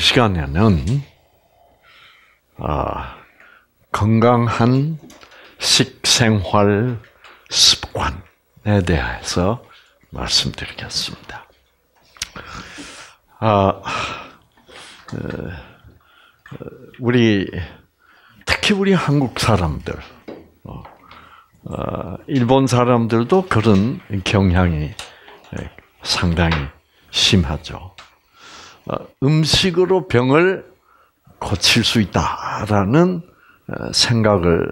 시간에는 아, 건강한 식생활 습관에 대해서 말씀드리겠습니다. 아, 어, 우리 특히 우리 한국 사람들, 어, 어, 일본 사람들도 그런 경향이 상당히 심하죠. 어, 음식으로 병을 고칠 수 있다라는 어, 생각을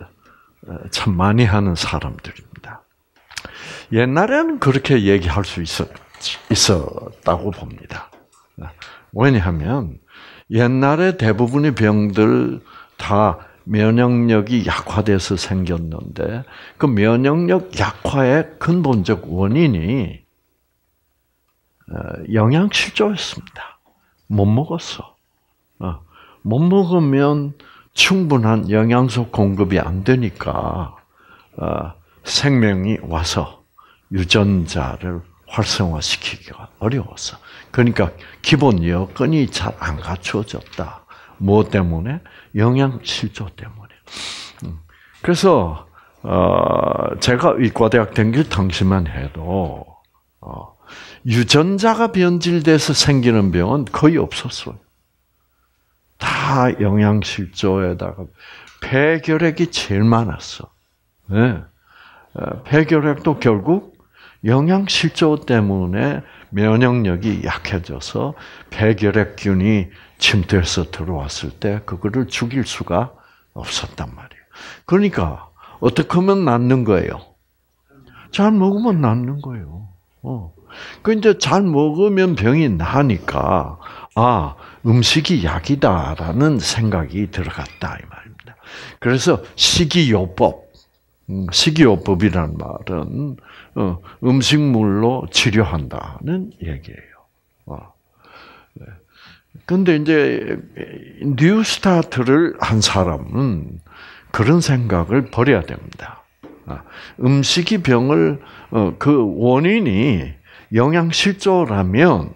어, 참 많이 하는 사람들입니다. 옛날에는 그렇게 얘기할 수 있었, 있었다고 봅니다. 왜냐하면 옛날에 대부분의 병들 다 면역력이 약화돼서 생겼는데 그 면역력 약화의 근본적 원인이 영양 실조였습니다. 못 먹었어. 어. 못 먹으면 충분한 영양소 공급이 안 되니까 어, 생명이 와서 유전자를 활성화시키기가 어려웠어. 그러니까 기본 여건이 잘 안갖추졌다뭐 때문에? 영양 실조 때문에. 음. 그래서 어, 제가 의과대학 댕길 당시만 해도 어, 유전자가 변질돼서 생기는 병은 거의 없었어요. 다 영양실조에다가 폐결핵이 제일 많았어. 네. 폐결핵도 결국 영양실조 때문에 면역력이 약해져서 폐결핵균이 침투해서 들어왔을 때 그거를 죽일 수가 없었단 말이에요. 그러니까 어떻게 하면 낫는 거예요? 잘 먹으면 낫는 거예요. 어. 그 이제 잘 먹으면 병이 나니까 아 음식이 약이다라는 생각이 들어갔다 이 말입니다. 그래서 식이요법, 음, 식이요법이란 말은 어, 음식물로 치료한다는 얘기예요. 어. 네. 근데 이제 뉴 스타트를 한 사람은 그런 생각을 버려야 됩니다. 아, 음식이 병을 어, 그 원인이 영양실조라면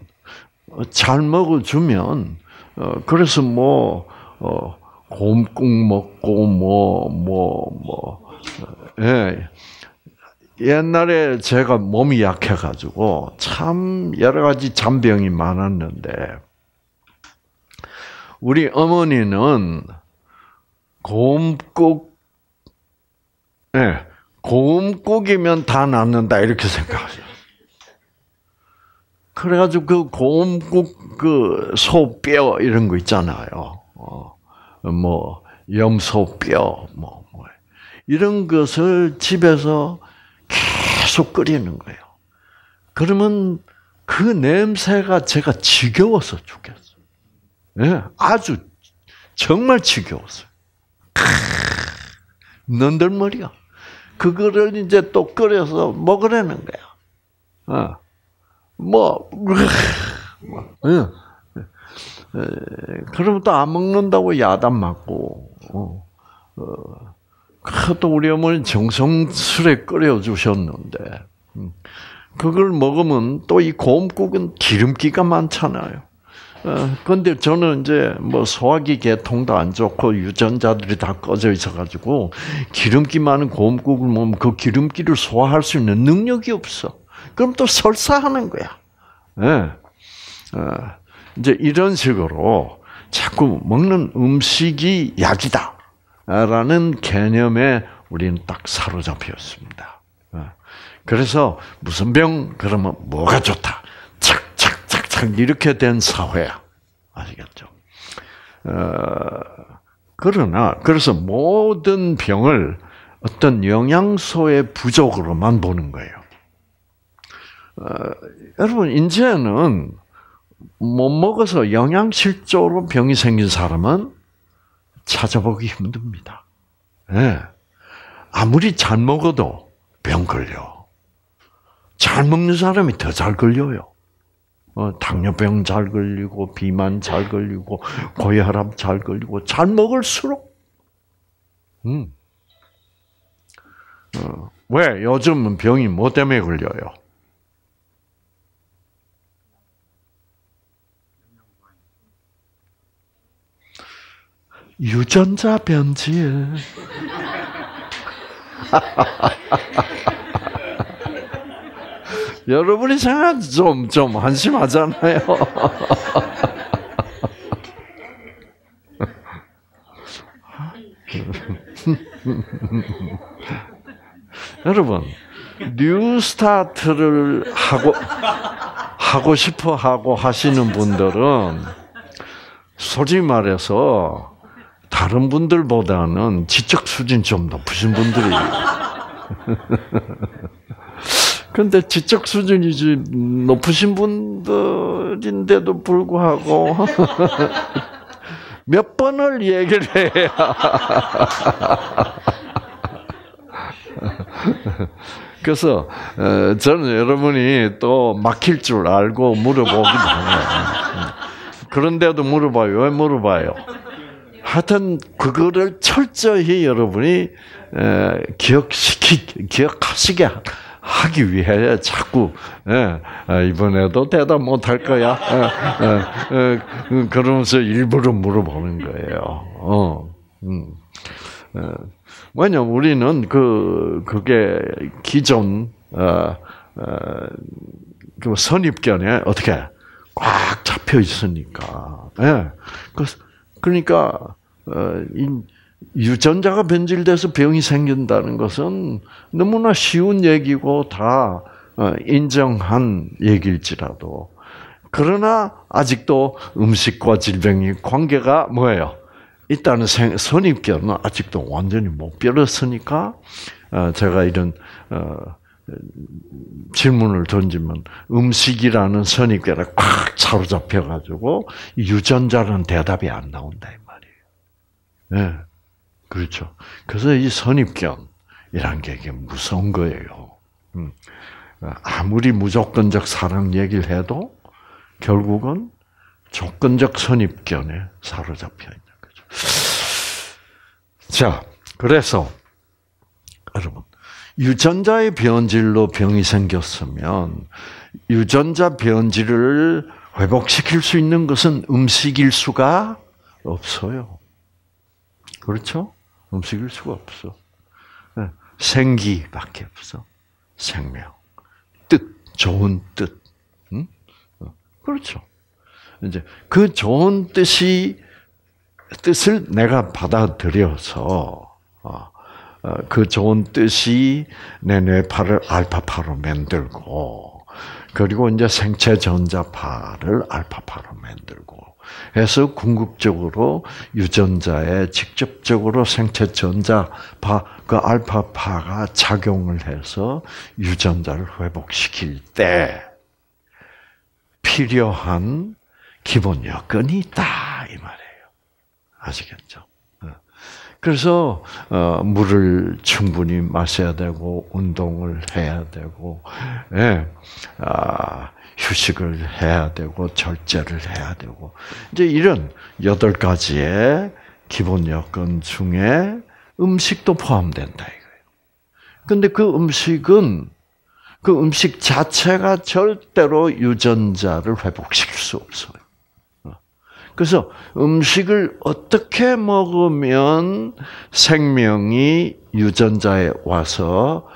어, 잘 먹어주면 어, 그래서 뭐 어, 곰국 먹고 뭐뭐뭐 뭐, 뭐, 예. 옛날에 제가 몸이 약해가지고 참 여러 가지 잔병이 많았는데 우리 어머니는 곰국 예 곰국이면 다 낫는다 이렇게 생각하세요. 그래가지고 그 곰국 그 소뼈 이런 거 있잖아요. 어, 뭐 염소뼈 뭐, 뭐 이런 것을 집에서 계속 끓이는 거예요. 그러면 그 냄새가 제가 지겨워서 죽겠어요. 예, 아주 정말 지겨웠어요. 넌들머리야. 그거를 이제 또 끓여서 먹으라는 거야. 어. 뭐, 뭐, 예. 그러면 또 안 먹는다고 야단 맞고, 어, 어, 또 우리 어머니 정성스레 끓여주셨는데, 음, 그걸 먹으면 또 이 곰국은 기름기가 많잖아요. 어, 근데 저는 이제 뭐 소화기 계통도 안 좋고 유전자들이 다 꺼져 있어가지고 기름기 많은 곰국을 먹으면 그 기름기를 소화할 수 있는 능력이 없어. 그럼 또 설사하는 거야. 네. 어, 이제 이런 식으로 자꾸 먹는 음식이 약이다. 라는 개념에 우리는 딱 사로잡혔습니다. 어, 그래서 무슨 병 그러면 뭐가 좋다. 착착착착 이렇게 된 사회야. 아시겠죠? 어, 그러나 그래서 모든 병을 어떤 영양소의 부족으로만 보는 거예요. 어, 여러분 이제는 못 먹어서 영양실조로 병이 생긴 사람은 찾아보기 힘듭니다. 네. 아무리 잘 먹어도 병 걸려. 잘 먹는 사람이 더 잘 걸려요. 어, 당뇨병 잘 걸리고 비만 잘 걸리고 고혈압 잘 걸리고 잘 먹을수록 음. 어, 왜 요즘은 병이 뭐 때문에 걸려요? 유전자 변질. 여러분이 생각 좀, 좀 한심하잖아요. 여러분, 뉴 스타트를 하고, 하고 싶어 하고 하시는 분들은 솔직히 말해서 다른 분들보다는 지적 수준 좀 높으신 분들이. 근데 지적 수준이 높으신 분들인데도 불구하고 몇 번을 얘기를 해야 그래서 어, 저는 여러분이 또 막힐 줄 알고 물어보기도 해요. 음. 그런데도 물어봐요. 왜 물어봐요? 하여튼 그거를 철저히 여러분이 기억시키 기억하시게 하기 위해 자꾸 아, 이번에도 대답 못 할 거야 음, 그러면서 일부러 물어보는 거예요. 어, 음. 왜냐 우리는 그 그게 기존 어, 어, 그 선입견에 어떻게 꽉 잡혀 있으니까. 그 그러니까 어, 유전자가 변질돼서 병이 생긴다는 것은 너무나 쉬운 얘기고 다 어, 인정한 얘기일지라도 그러나 아직도 음식과 질병이 관계가 뭐예요? 있다는 선입견은 아직도 완전히 못 벼렸으니까 어, 제가 이런 질문을 던지면 음식이라는 선입견에 꽉 사로잡혀 가지고 유전자는 대답이 안 나온다 이 말이에요. 네. 그렇죠. 그래서 이 선입견이란 게 무서운 거예요. 음, 아무리 무조건적 사랑 얘기를 해도 결국은 조건적 선입견에 사로잡혀 있는 거죠. 자, 그래서 여러분 유전자의 변질로 병이 생겼으면 유전자 변질을 회복시킬 수 있는 것은 음식일 수가 없어요. 그렇죠? 음식일 수가 없어. 네. 생기밖에 없어. 생명. 뜻. 좋은 뜻. 응? 음? 어. 그렇죠. 이제 그 좋은 뜻이 뜻을 내가 받아들여서 어, 어, 그 좋은 뜻이 내 뇌파를 알파파로 만들고 그리고 이제 생체 전자파를 알파파로 만들고 해서 궁극적으로 유전자에 직접적으로 생체 전자파 그 알파파가 작용을 해서 유전자를 회복시킬 때 필요한 기본 여건이 있다 이 말이에요. 아시겠죠? 그래서 어, 물을 충분히 마셔야 되고 운동을 해야 되고 예, 아, 휴식을 해야 되고 절제를 해야 되고 이제 이런 여덟 가지의 기본 여건 중에 음식도 포함된다 이거예요. 근데 그 음식은 그 음식 자체가 절대로 유전자를 회복시킬 수 없어요. 그래서 음식을 어떻게 먹으면 생명이 유전자에 와서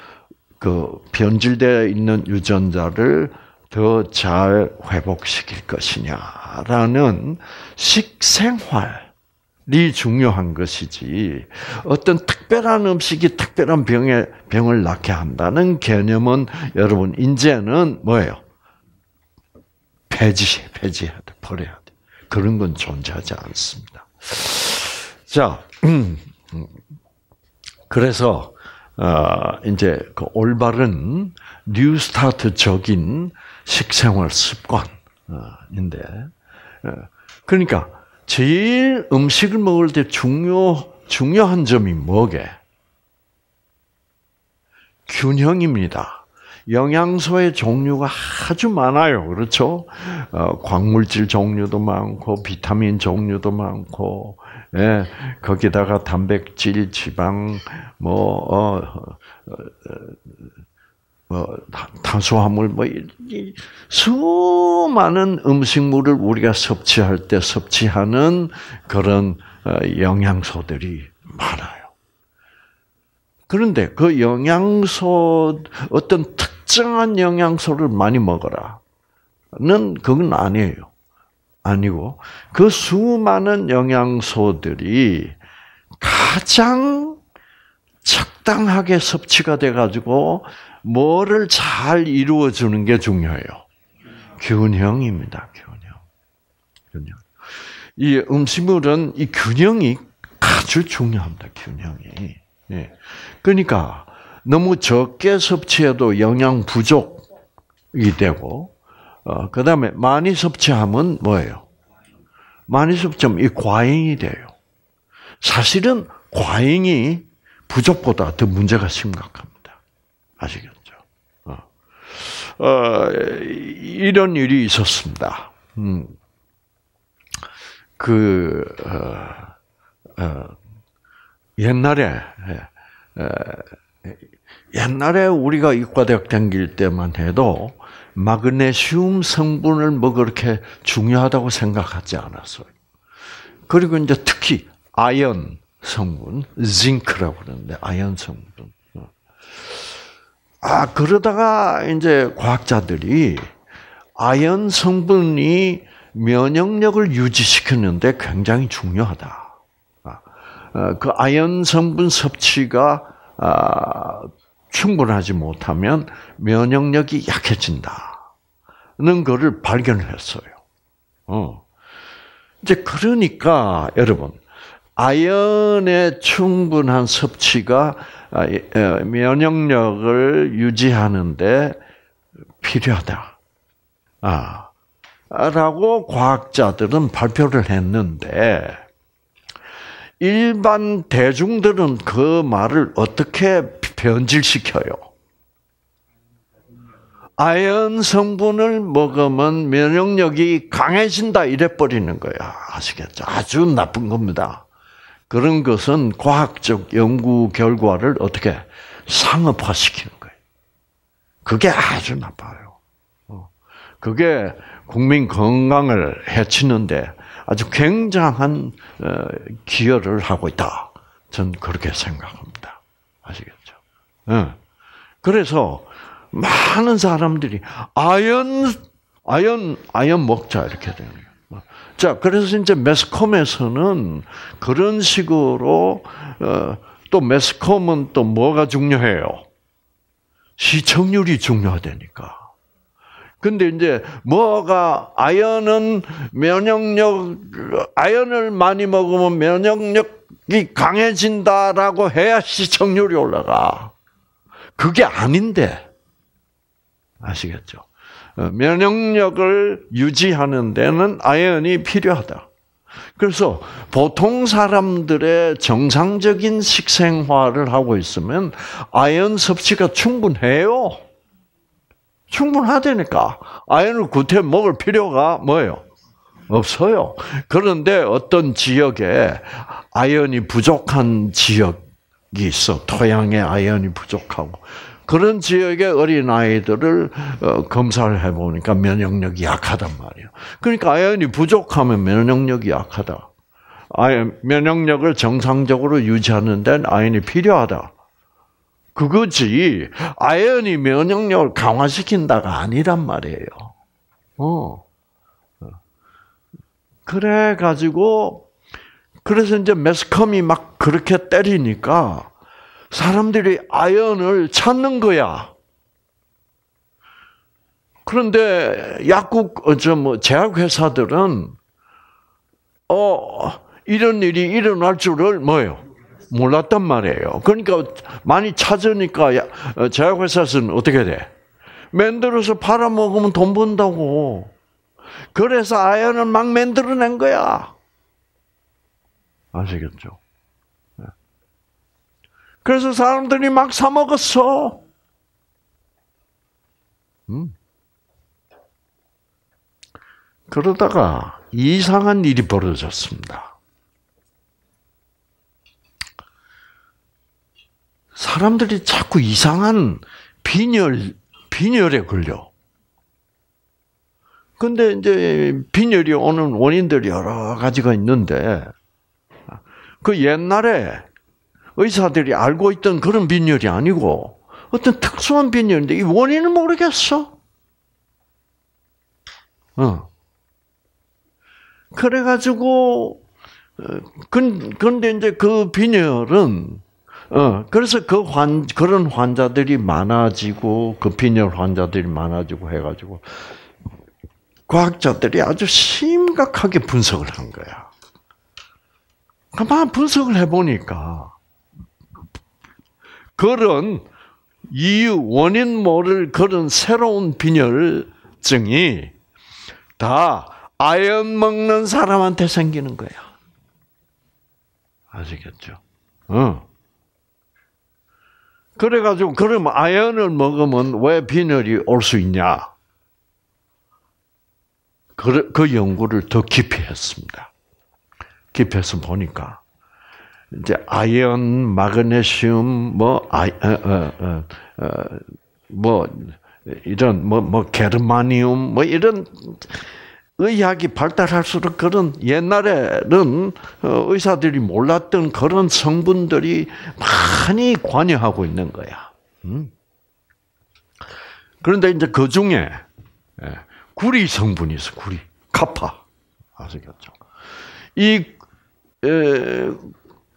그 변질되어 있는 유전자를 더 잘 회복시킬 것이냐라는 식생활이 중요한 것이지 어떤 특별한 음식이 특별한 병에 병을 낫게 한다는 개념은 여러분 이제는 뭐예요? 폐지해 폐지해야 버려야 돼. 그런 건 존재하지 않습니다. 자, 음, 그래서 어, 이제 그 올바른 뉴스타트적인 식생활 습관인데, 어, 그러니까 제일 음식을 먹을 때 중요 중요한 점이 뭐게? 균형입니다. 영양소의 종류가 아주 많아요. 그렇죠? 어, 광물질 종류도 많고 비타민 종류도 많고 예, 거기다가 단백질, 지방, 뭐, 어, 어, 어 뭐 탄수화물, 뭐, 수많은 음식물을 우리가 섭취할 때 섭취하는 그런 어, 영양소들이 많아요. 그런데 그 영양소 어떤 특 특정한 영양소를 많이 먹어라는 그건 아니에요. 아니고 그 수많은 영양소들이 가장 적당하게 섭취가 돼 가지고 뭐를 잘 이루어 주는 게 중요해요. 균형입니다. 균형. 균형. 이 음식물은 이 균형이 아주 중요합니다. 균형이. 예. 그러니까 너무 적게 섭취해도 영양 부족이 되고, 어, 그 다음에 많이 섭취하면 뭐예요? 많이 섭취하면 이 과잉이 돼요. 사실은 과잉이 부족보다 더 문제가 심각합니다. 아시겠죠? 어, 어 이런 일이 있었습니다. 음. 그, 어, 어, 옛날에, 예, 어, 옛날에 우리가 이과대학 다닐 때만 해도 마그네슘 성분을 뭐 그렇게 중요하다고 생각하지 않았어요. 그리고 이제 특히 아연 성분, 징크라고 그러는데 아연 성분. 아 그러다가 이제 과학자들이 아연 성분이 면역력을 유지시키는데 굉장히 중요하다. 아, 그 아연 성분 섭취가 아, 충분하지 못하면 면역력이 약해진다는 것을 발견했어요. 어. 이제 그러니까 여러분 아연의 충분한 섭취가 아, 예, 예, 면역력을 유지하는데 필요하다. 아. 라고 과학자들은 발표를 했는데, 일반 대중들은 그 말을 어떻게 변질시켜요. 아연 성분을 먹으면 면역력이 강해진다 이래 버리는 거야. 아시겠죠? 아주 나쁜 겁니다. 그런 것은 과학적 연구 결과를 어떻게 상업화시키는 거예요. 그게 아주 나빠요. 어. 그게 국민 건강을 해치는데 아주 굉장한 어, 기여를 하고 있다. 전 그렇게 생각합니다. 아시겠죠? 예. 그래서 많은 사람들이 아연 아연 아연 먹자 이렇게 되는 거예요. 자, 그래서 이제 매스컴에서는 그런 식으로 어, 또 매스컴은 또 뭐가 중요해요? 시청률이 중요하다니까. 근데 이제 뭐가 아연은 면역력 아연을 많이 먹으면 면역력이 강해진다라고 해야 시청률이 올라가. 그게 아닌데 아시겠죠? 어, 면역력을 유지하는 데는 아연이 필요하다. 그래서 보통 사람들의 정상적인 식생활을 하고 있으면 아연 섭취가 충분해요. 충분하다니까. 아연을 구태 먹을 필요가 뭐예요? 없어요. 그런데 어떤 지역에 아연이 부족한 지역 있어. 토양에 아연이 부족하고. 그런 지역의 어린아이들을 어, 검사를 해보니까 면역력이 약하단 말이에요. 그러니까 아연이 부족하면 면역력이 약하다. 아연, 면역력을 정상적으로 유지하는 데는 아연이 필요하다. 그거지. 아연이 면역력을 강화시킨다가 아니란 말이에요. 어. 그래 가지고 그래서 이제 매스컴이 막 그렇게 때리니까 사람들이 아연을 찾는 거야. 그런데 약국 어, 저뭐 제약 회사들은 어 이런 일이 일어날 줄을 뭐요? 몰랐단 말이에요. 그러니까 많이 찾으니까 어, 제약 회사는 어떻게 돼? 만들어서 팔아먹으면 돈 번다고. 그래서 아연을 막 만들어낸 거야. 아시겠죠? 네. 그래서 사람들이 막 사먹었어. 음. 그러다가 이상한 일이 벌어졌습니다. 사람들이 자꾸 이상한 빈혈, 빈혈에 걸려. 근데 이제 빈혈이 오는 원인들이 여러 가지가 있는데, 그 옛날에 의사들이 알고 있던 그런 빈혈이 아니고 어떤 특수한 빈혈인데 이원인은 모르겠어. 어. 그래가지고 어, 근 근데 이제 그 빈혈은 어 그래서 그 환 그런 환자들이 많아지고 그 빈혈 환자들이 많아지고 해가지고 과학자들이 아주 심각하게 분석을 한 거야. 가만 분석을 해보니까 그런 이 원인 모를 그런 새로운 빈혈증이 다 아연 먹는 사람한테 생기는 거야. 아시겠죠? 응. 그래가지고 그럼 아연을 먹으면 왜 빈혈이 올 수 있냐? 그, 그 연구를 더 깊이 했습니다. 깊에서 보니까 이제 아연, 마그네슘, 뭐 아, 이 어, 어, 어, 어, 뭐 이런 뭐뭐 뭐게르마늄뭐 이런 의학이 발달할수록 그런 옛날에는 어, 의사들이 몰랐던 그런 성분들이 많이 관여하고 있는 거야. 음? 그런데 이제 그 중에 예, 구리 성분이 있어. 구리, 카파 아시겠죠? 이 예.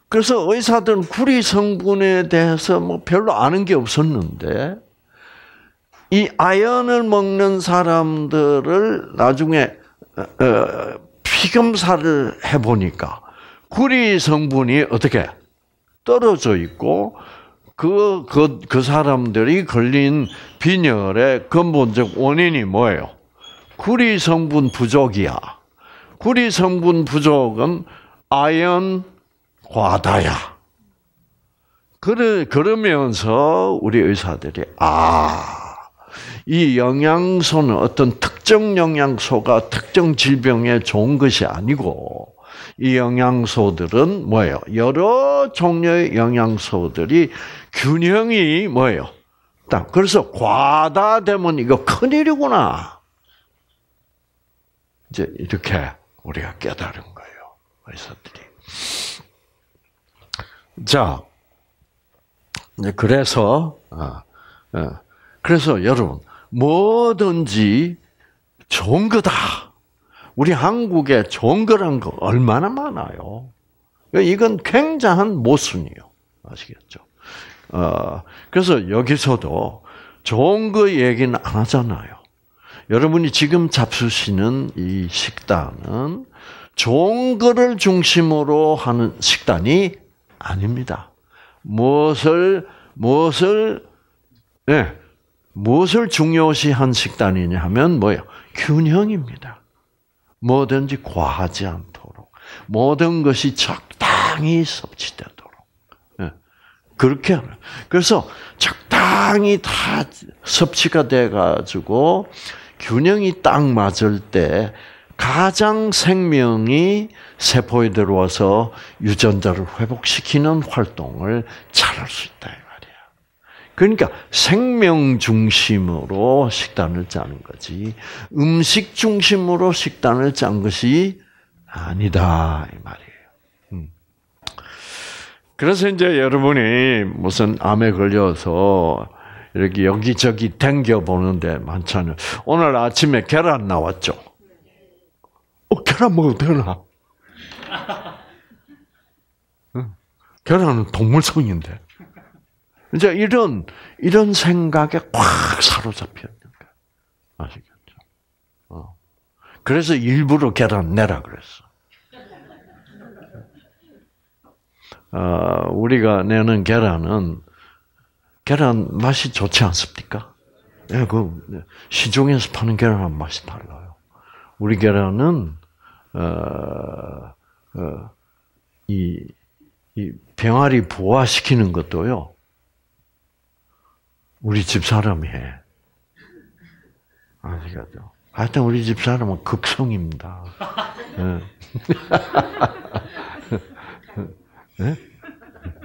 그래서 의사들은 구리 성분에 대해서 뭐 별로 아는 게 없었는데 이 아연을 먹는 사람들을 나중에 어, 어, 피검사를 해 보니까 구리 성분이 어떻게 떨어져 있고 그, 그, 그 사람들이 걸린 빈혈의 근본적 원인이 뭐예요? 구리 성분 부족이야. 구리 성분 부족은 아연 과다야. 그래, 그러면서 우리 의사들이, 아, 이 영양소는 어떤 특정 영양소가 특정 질병에 좋은 것이 아니고, 이 영양소들은 뭐예요? 여러 종류의 영양소들이 균형이 뭐예요? 딱. 그래서 과다되면 이거 큰일이구나. 이제 이렇게 우리가 깨달은 거예요. 의사들이. 자, 이제 그래서 어, 그래서 여러분 뭐든지 좋은 거다. 우리 한국에 좋은 거란 거 얼마나 많아요. 이건 굉장한 모순이요. 아시겠죠? 어, 그래서 여기서도 좋은 거 얘기는 안 하잖아요. 여러분이 지금 잡수시는 이 식단은 좋은 거를 중심으로 하는 식단이 아닙니다. 무엇을 무엇을 예, 네, 무엇을 중요시한 식단이냐 면뭐요 균형입니다. 뭐든지 과하지 않도록 모든 것이 적당히 섭취되도록 네, 그렇게 하면 그래서 적당히 다 섭취가 돼 가지고 균형이 딱 맞을 때 가장 생명이 세포에 들어와서 유전자를 회복시키는 활동을 잘 할 수 있다 이 말이야. 그러니까 생명 중심으로 식단을 짜는 거지 음식 중심으로 식단을 짠 것이 아니다 이 말이에요. 음. 그래서 이제 여러분이 무슨 암에 걸려서 이렇게 여기저기 댕겨 보는데 많잖아요. 오늘 아침에 계란 나왔죠. 어, 계란 먹어도 되나? 응. 계란은 동물성인데. 이제 이런, 이런 생각에 꽉 사로잡혔는 거예 아시겠죠? 어. 그래서 일부러 계란 내라 그랬어. 어, 우리가 내는 계란은 계란 맛이 좋지 않습니까? 예, 그 시중에서 파는 계란은 맛이 달라요. 우리 교회는 어, 어, 이, 이 병아리 보화시키는 것도요. 우리 집 사람이 해. 아시겠죠? 하여튼 우리 집 사람은 극성입니다. 네?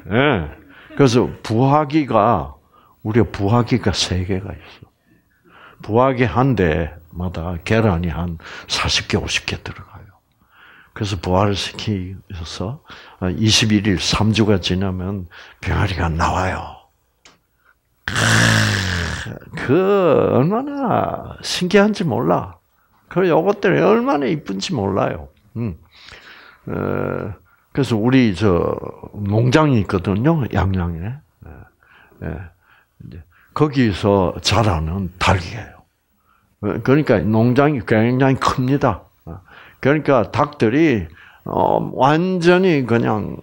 네. 그래서 부화기가 우리가 부화기가 세 개가 있어. 부화기 한대 마다 계란이 한 40개, 50개 들어가요. 그래서 부활시키서 21일, 3주가 지나면 병아리가 나와요. 그 얼마나 신기한지 몰라. 그 요것들이 얼마나 이쁜지 몰라요. 음. 어, 그래서 우리 저 농장이 있거든요, 양양에. 예, 예. 거기서 자라는 달걀. 어, 그러니까 농장이 굉장히 큽니다. 어, 그러니까 닭들이 어, 완전히 그냥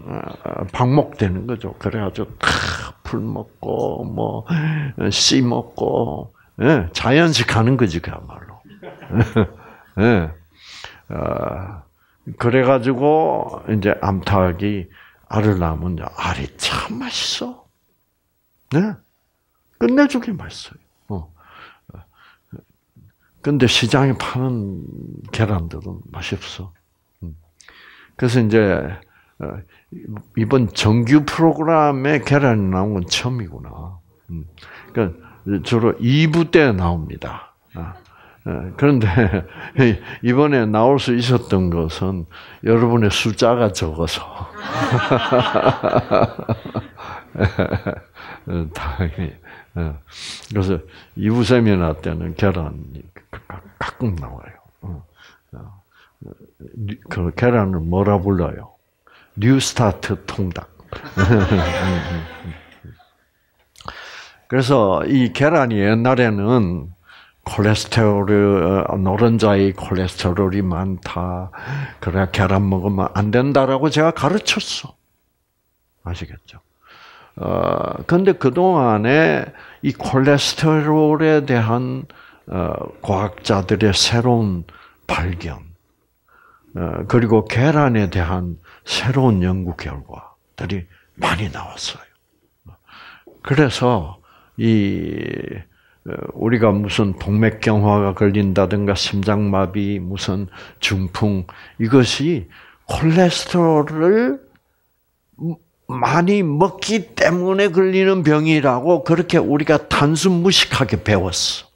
방목되는 거죠. 그래가지고 다풀 먹고 뭐 씨 먹고 예, 자연식 하는 거지 그야말로. 예. 그래가지고 이제 암탉이 알을 낳으면 알이 참 맛있어. 네? 끝내주게 맛있어요. 근데 시장에 파는 계란들은 맛이 없어. 음. 그래서 이제 어, 이번 정규 프로그램에 계란이 나온 건 처음이구나. 음. 그러니까 주로 2부 때 나옵니다. 아, 어, 그런데 이번에 나올 수 있었던 것은 여러분의 숫자가 적어서 당연히 어, 그래서 이부 세미나 때는 계란이 가끔 나와요. 어. 어. 그 계란을 뭐라 불러요? 뉴스타트 통닭. 그래서 이 계란이 옛날에는 콜레스테롤 어, 노른자의 콜레스테롤이 많다. 그래 계란 먹으면 안 된다라고 제가 가르쳤어. 아시겠죠? 어, 근데 그동안에 이 콜레스테롤에 대한 어, 과학자들의 새로운 발견 어, 그리고 계란에 대한 새로운 연구 결과들이 많이 나왔어요. 그래서 이 어, 우리가 무슨 동맥경화가 걸린다든가 심장마비, 무슨 중풍 이것이 콜레스테롤을 많이 먹기 때문에 걸리는 병이라고 그렇게 우리가 단순 무식하게 배웠어.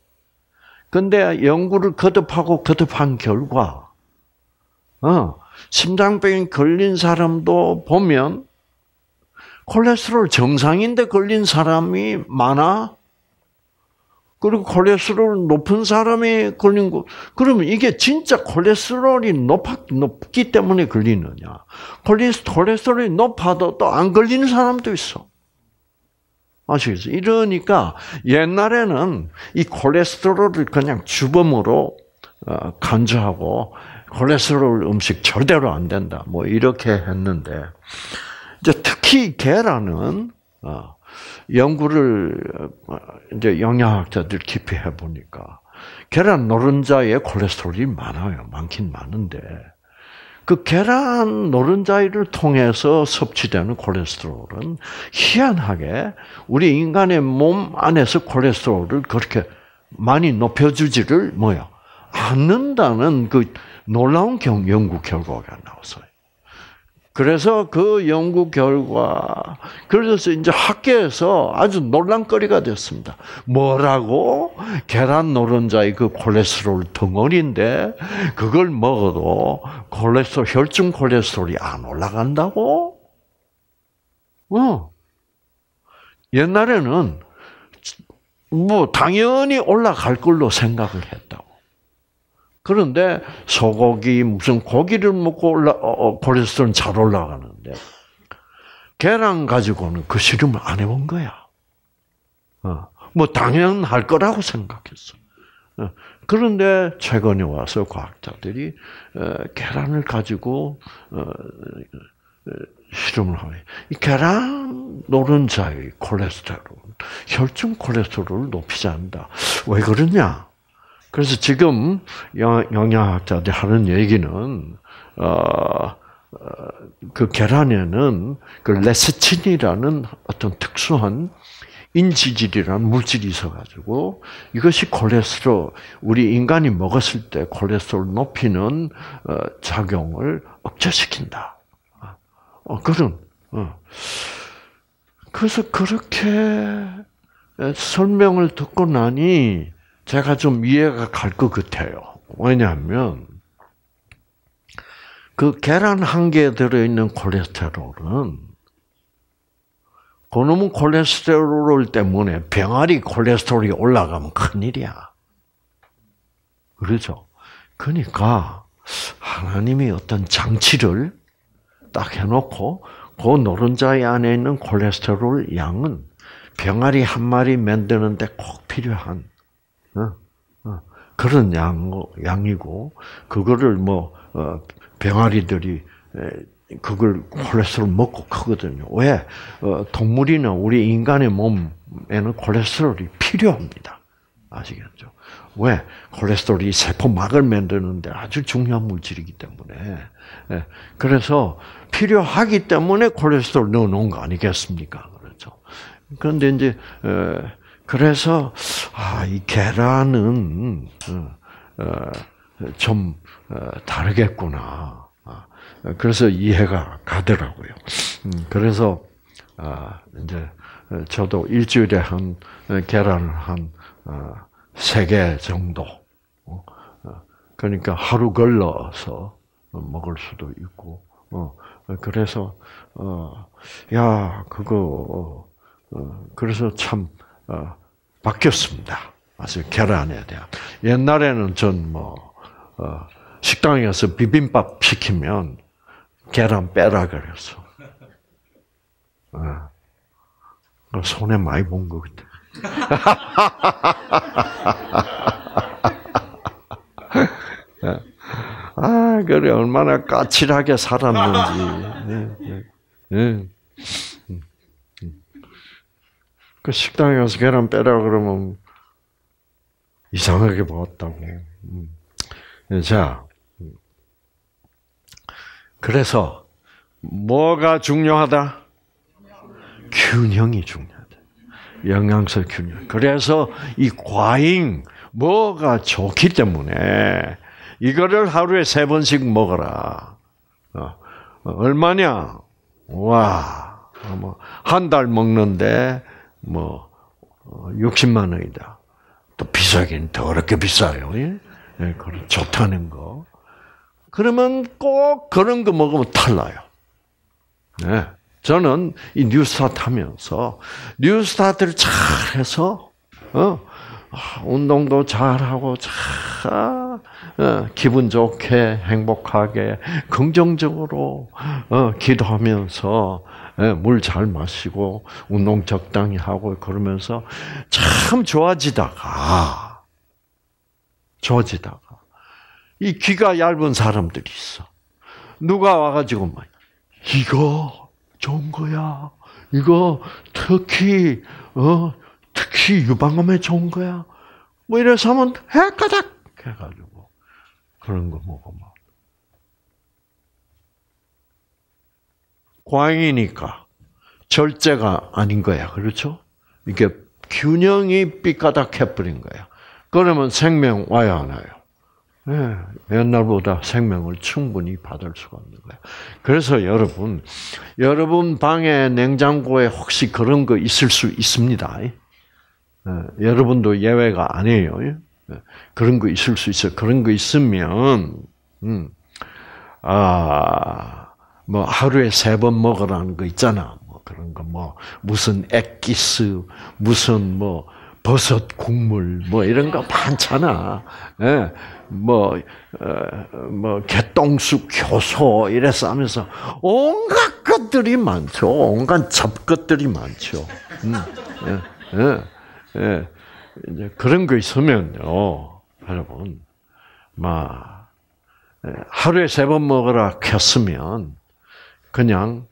근데 연구를 거듭하고 거듭한 결과, 어, 심장병이 걸린 사람도 보면 콜레스테롤 정상인데 걸린 사람이 많아. 그리고 콜레스테롤 높은 사람이 걸린 거. 그러면 이게 진짜 콜레스테롤이 높 높기 때문에 걸리느냐. 콜레스테롤이 높아도 또 안 걸리는 사람도 있어. 아시겠어요 이러니까 옛날에는 이 콜레스테롤을 그냥 주범으로 어, 간주하고 콜레스테롤 음식 절대로 안 된다. 뭐 이렇게 했는데 이제 특히 계란은 어, 연구를 어, 이제 영양학자들 깊이 해보니까 계란 노른자에 콜레스테롤이 많아요. 많긴 많은데 그 계란 노른자를 위 통해서 섭취되는 콜레스테롤은 희한하게 우리 인간의 몸 안에서 콜레스테롤을 그렇게 많이 높여주지를 뭐야 않는다는 그 놀라운 연구 결과가 나왔어요. 그래서 그 연구 결과, 그래서 이제 학계에서 아주 논란거리가 됐습니다. 뭐라고? 계란 노른자의 그 콜레스테롤 덩어리인데, 그걸 먹어도 콜레스테롤, 혈중 콜레스테롤이 안 올라간다고? 어. 옛날에는 뭐, 당연히 올라갈 걸로 생각을 했다 그런데 소고기 무슨 고기를 먹고 올라 어, 콜레스테롤 어, 잘 올라가는데 계란 가지고는 그 실험을 안 해본 거야. 어, 뭐 당연할 거라고 생각했어. 어, 그런데 최근에 와서 과학자들이 어, 계란을 가지고 실험을 어, 하면 이 계란 노른자의 콜레스테롤, 혈중 콜레스테롤을 높이지 않는다. 왜 그러냐? 그래서 지금 영양학자들이 하는 얘기는 어, 어, 그 계란에는 그 레스틴이라는 어떤 특수한 인지질이라는 물질이 있어가지고 이것이 콜레스테롤 우리 인간이 먹었을 때 콜레스테롤 높이는 어, 작용을 억제시킨다. 어, 그런. 어. 그래서 그렇게 설명을 듣고 나니 제가 좀 이해가 갈 것 같아요. 왜냐하면 그 계란 한 개에 들어있는 콜레스테롤은 그놈은 콜레스테롤 때문에 병아리 콜레스테롤이 올라가면 큰일이야. 그렇죠? 그러니까 하나님이 어떤 장치를 딱 해놓고 그 노른자의 안에 있는 콜레스테롤 양은 병아리 한 마리 만드는데 꼭 필요한 어, 어. 그런 양, 양이고, 그거를 뭐, 어, 병아리들이 그걸 콜레스테롤 먹고 크거든요. 왜? 동물이나 우리 인간의 몸에는 콜레스테롤이 필요합니다. 아시겠죠? 왜? 콜레스테롤이 세포막을 만드는데 아주 중요한 물질이기 때문에. 예. 그래서 필요하기 때문에 콜레스테롤 넣어놓은 거 아니겠습니까? 그렇죠. 그런데 이제, 그래서 아, 이 계란은 어, 어, 좀 어, 다르겠구나. 아, 그래서 이해가 가더라고요. 음, 그래서 아, 이제 저도 일주일에 한 계란을 한세개 어, 정도. 어, 어, 그러니까 하루 걸러서 먹을 수도 있고. 어, 그래서 어, 야 그거 어, 그래서 참 어, 바뀌었습니다. 아세요? 계란에 대한. 옛날에는 전뭐 어, 식당에 서 비빔밥 시키면 계란 빼라 그랬어. 어. 손에 많이 본것 같아. 아, 그래, 얼마나 까칠하게 살았는지. 네, 네, 네. 그 식당에 가서 계란 빼라 그러면 이상하게 보았다고. 음. 예, 자, 그래서 뭐가 중요하다? 균형이 중요하다. 영양소 균형. 그래서 이 과잉 뭐가 좋기 때문에 이거를 하루에 세 번씩 먹어라. 어, 어, 얼마냐? 와, 뭐, 한달 먹는데 뭐 60만 어, 원이다. 또 비싸긴 더럽게 비싸요. 예? 예, 그런 좋다는 거. 그러면 꼭 그런 거 먹으면 탈나요. 네. 예. 저는 이 뉴스타트 하면서 뉴스타트를 잘해서 어? 아, 운동도 잘하고 잘 어, 기분 좋게 행복하게 긍정적으로 어, 기도하면서 예, 물 잘 마시고 운동 적당히 하고 그러면서 참 좋아지다가 좋아지다가 이 귀가 얇은 사람들이 있어. 누가 와가지고 막 이거 좋은 거야. 이거 특히 어 특히 유방암에 좋은 거야. 뭐 이래서 하면 해가닥 해가지고 그런 거 먹어 막. 뭐. 광이니까 절제가 아닌 거야. 그렇죠? 이게 균형이 삐까닥 해버린 거야. 그러면 생명 와야 하나요? 네, 옛날보다 생명을 충분히 받을 수가 없는 거예 그래서 여러분, 여러분 방에 냉장고에 혹시 그런 거 있을 수 있습니다. 예? 네, 여러분도 예외가 아니에요. 예? 네, 그런 거 있을 수 있어. 그런 거 있으면, 음, 아, 뭐 하루에 세 번 먹으라는 거 있잖아. 뭐 그런 거 뭐 무슨 액기스 무슨 뭐 버섯 국물 뭐 이런 거 많잖아. 예. 뭐뭐 어, 뭐 개똥쑥 효소 이래서 하면서 온갖 것들이 많죠. 온갖 잡것들이 많죠. 음. 예. 예. 예. 이제 그런 거 있으면요. 여러분. 막 예, 하루에 세 번 먹으라 켰으면 그냥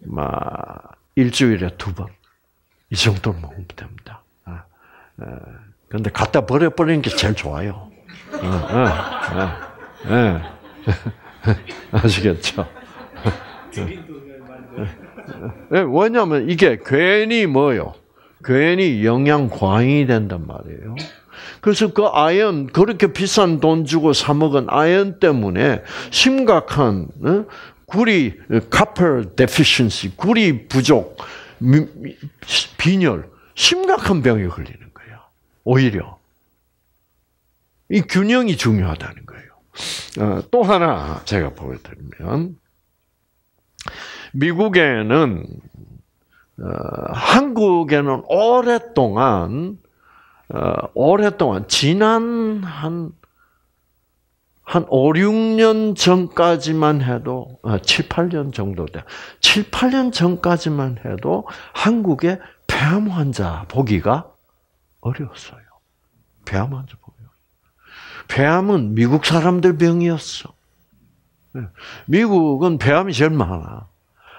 막 일주일에 두 번 이 정도로 먹으면 됩니다. 아, 아, 그런데 갖다 버려버리는 게 제일 좋아요. 어, 어, 어, 아시겠죠? 예, 왜냐하면 이게 괜히 뭐요? 괜히 영양 과잉이 된단 말이에요. 그래서 그 아연 그렇게 비싼 돈 주고 사 먹은 아연 때문에 심각한 구리 어, copper deficiency, 구리 부족, 빈혈 심각한 병에 걸리는 거예요. 오히려 이 균형이 중요하다는 거예요. 어, 또 하나 제가 보여드리면 미국에는 어, 한국에는 오랫동안 오랫동안 지난 한한 5, 6년 전까지만 해도, 7, 아, 8년 정도 돼. 7, 8년 전까지만 해도 한국에 폐암 환자 보기가 어려웠어요. 폐암 환자 보기. 폐암은 미국 사람들 병이었어. 네. 미국은 폐암이 제일 많아.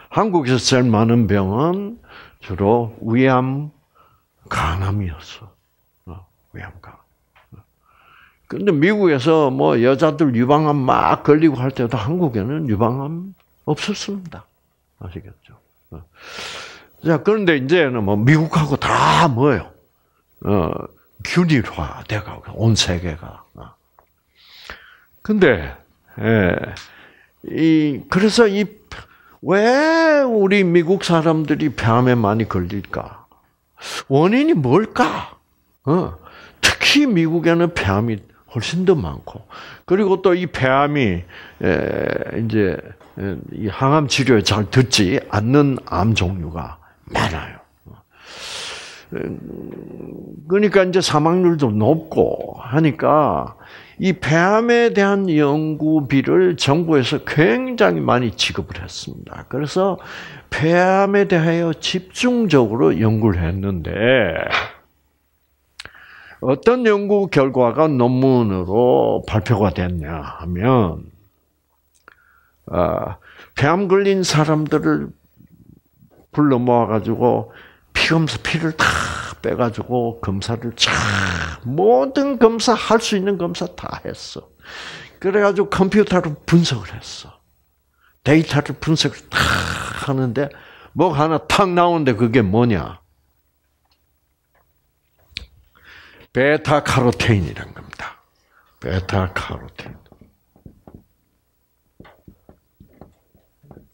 한국에서 제일 많은 병은 주로 위암, 간암이었어. 어, 위암, 간암. 근데 미국에서 뭐 여자들 유방암 막 걸리고 할 때도 한국에는 유방암 없었습니다. 아시겠죠? 어. 자, 그런데 이제는 뭐 미국하고 다 뭐예요? 어, 균일화 돼가고, 온 세계가. 어. 근데, 예, 이, 그래서 이, 왜 우리 미국 사람들이 폐암에 많이 걸릴까? 원인이 뭘까? 어, 특히 미국에는 폐암이 훨씬 더 많고 그리고 또 이 폐암이 이제 이 항암 치료에 잘 듣지 않는 암 종류가 많아요. 음, 그러니까 이제 사망률도 높고 하니까 이 폐암에 대한 연구비를 정부에서 굉장히 많이 지급을 했습니다. 그래서 폐암에 대하여 집중적으로 연구를 했는데 어떤 연구 결과가 논문으로 발표가 됐냐 하면 아, 폐암 걸린 사람들을 불러 모아가지고 피검사 피를 다 빼가지고 검사를 쫙 모든 검사 할 수 있는 검사 다 했어. 그래가지고 컴퓨터로 분석을 했어. 데이터를 분석을 다 하는데 뭐 하나 탁 나오는데 그게 뭐냐? 베타카로테인이란 겁니다. 베타카로테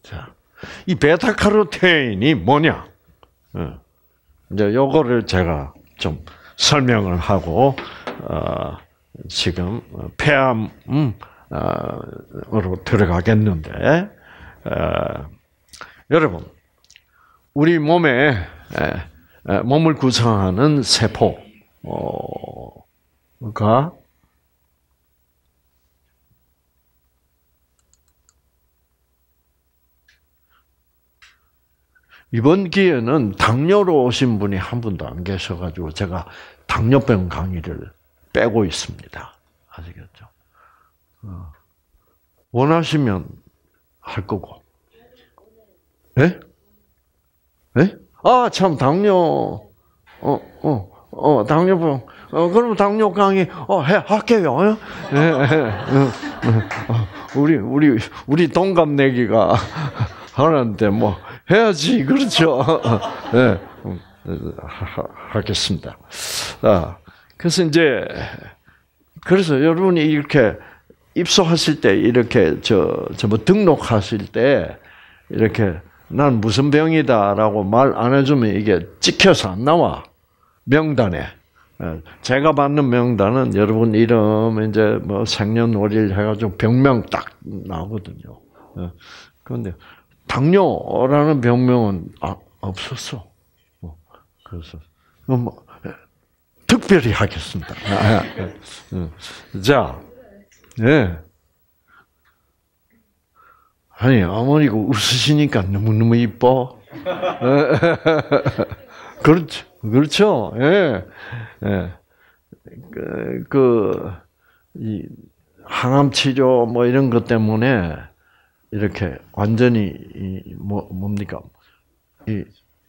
자, 이베타카로테이 뭐냐? 어, 이제 요거를 제가 좀 설명을 하고 어, 지금 폐암으로 음, 어, 들어가겠는데 여러분 우리 몸 에, 몸을 구성하는 세포 어, 가, 그러니까 이번 기회는 당뇨로 오신 분이 한 분도 안 계셔가지고 제가 당뇨병 강의를 빼고 있습니다. 아시겠죠? 어. 원하시면 할 거고. 예? 예? 아, 참, 당뇨. 어, 어. 어, 당뇨병. 어, 그럼 당뇨 강의, 어, 해, 할게요. 어? 예, 네, 우리, 우리, 우리 동갑내기가 하는데, 뭐, 해야지. 그렇죠. 예, 음, 하, 하겠습니다. 아, 그래서 이제, 그래서 여러분이 이렇게 입소하실 때, 이렇게, 저, 저, 뭐, 등록하실 때, 이렇게, 난 무슨 병이다라고 말 안 해주면 이게 찍혀서 안 나와. 명단에 예, 제가 받는 명단은 여러분 이름 이제 뭐 생년월일 해가지고 병명 딱 나오거든요. 예, 그런데 당뇨라는 병명은 아, 없었어. 뭐, 그래서 뭐, 뭐 예, 특별히 하겠습니다. 아, 아, 자, 예. 아니 어머니가 웃으시니까 너무 너무 이뻐. 그렇죠. 그렇죠? 예. 예. 그, 그, 이, 항암 치료 뭐 이런 것 때문에 이렇게 완전히, 이, 뭐, 뭡니까? 이,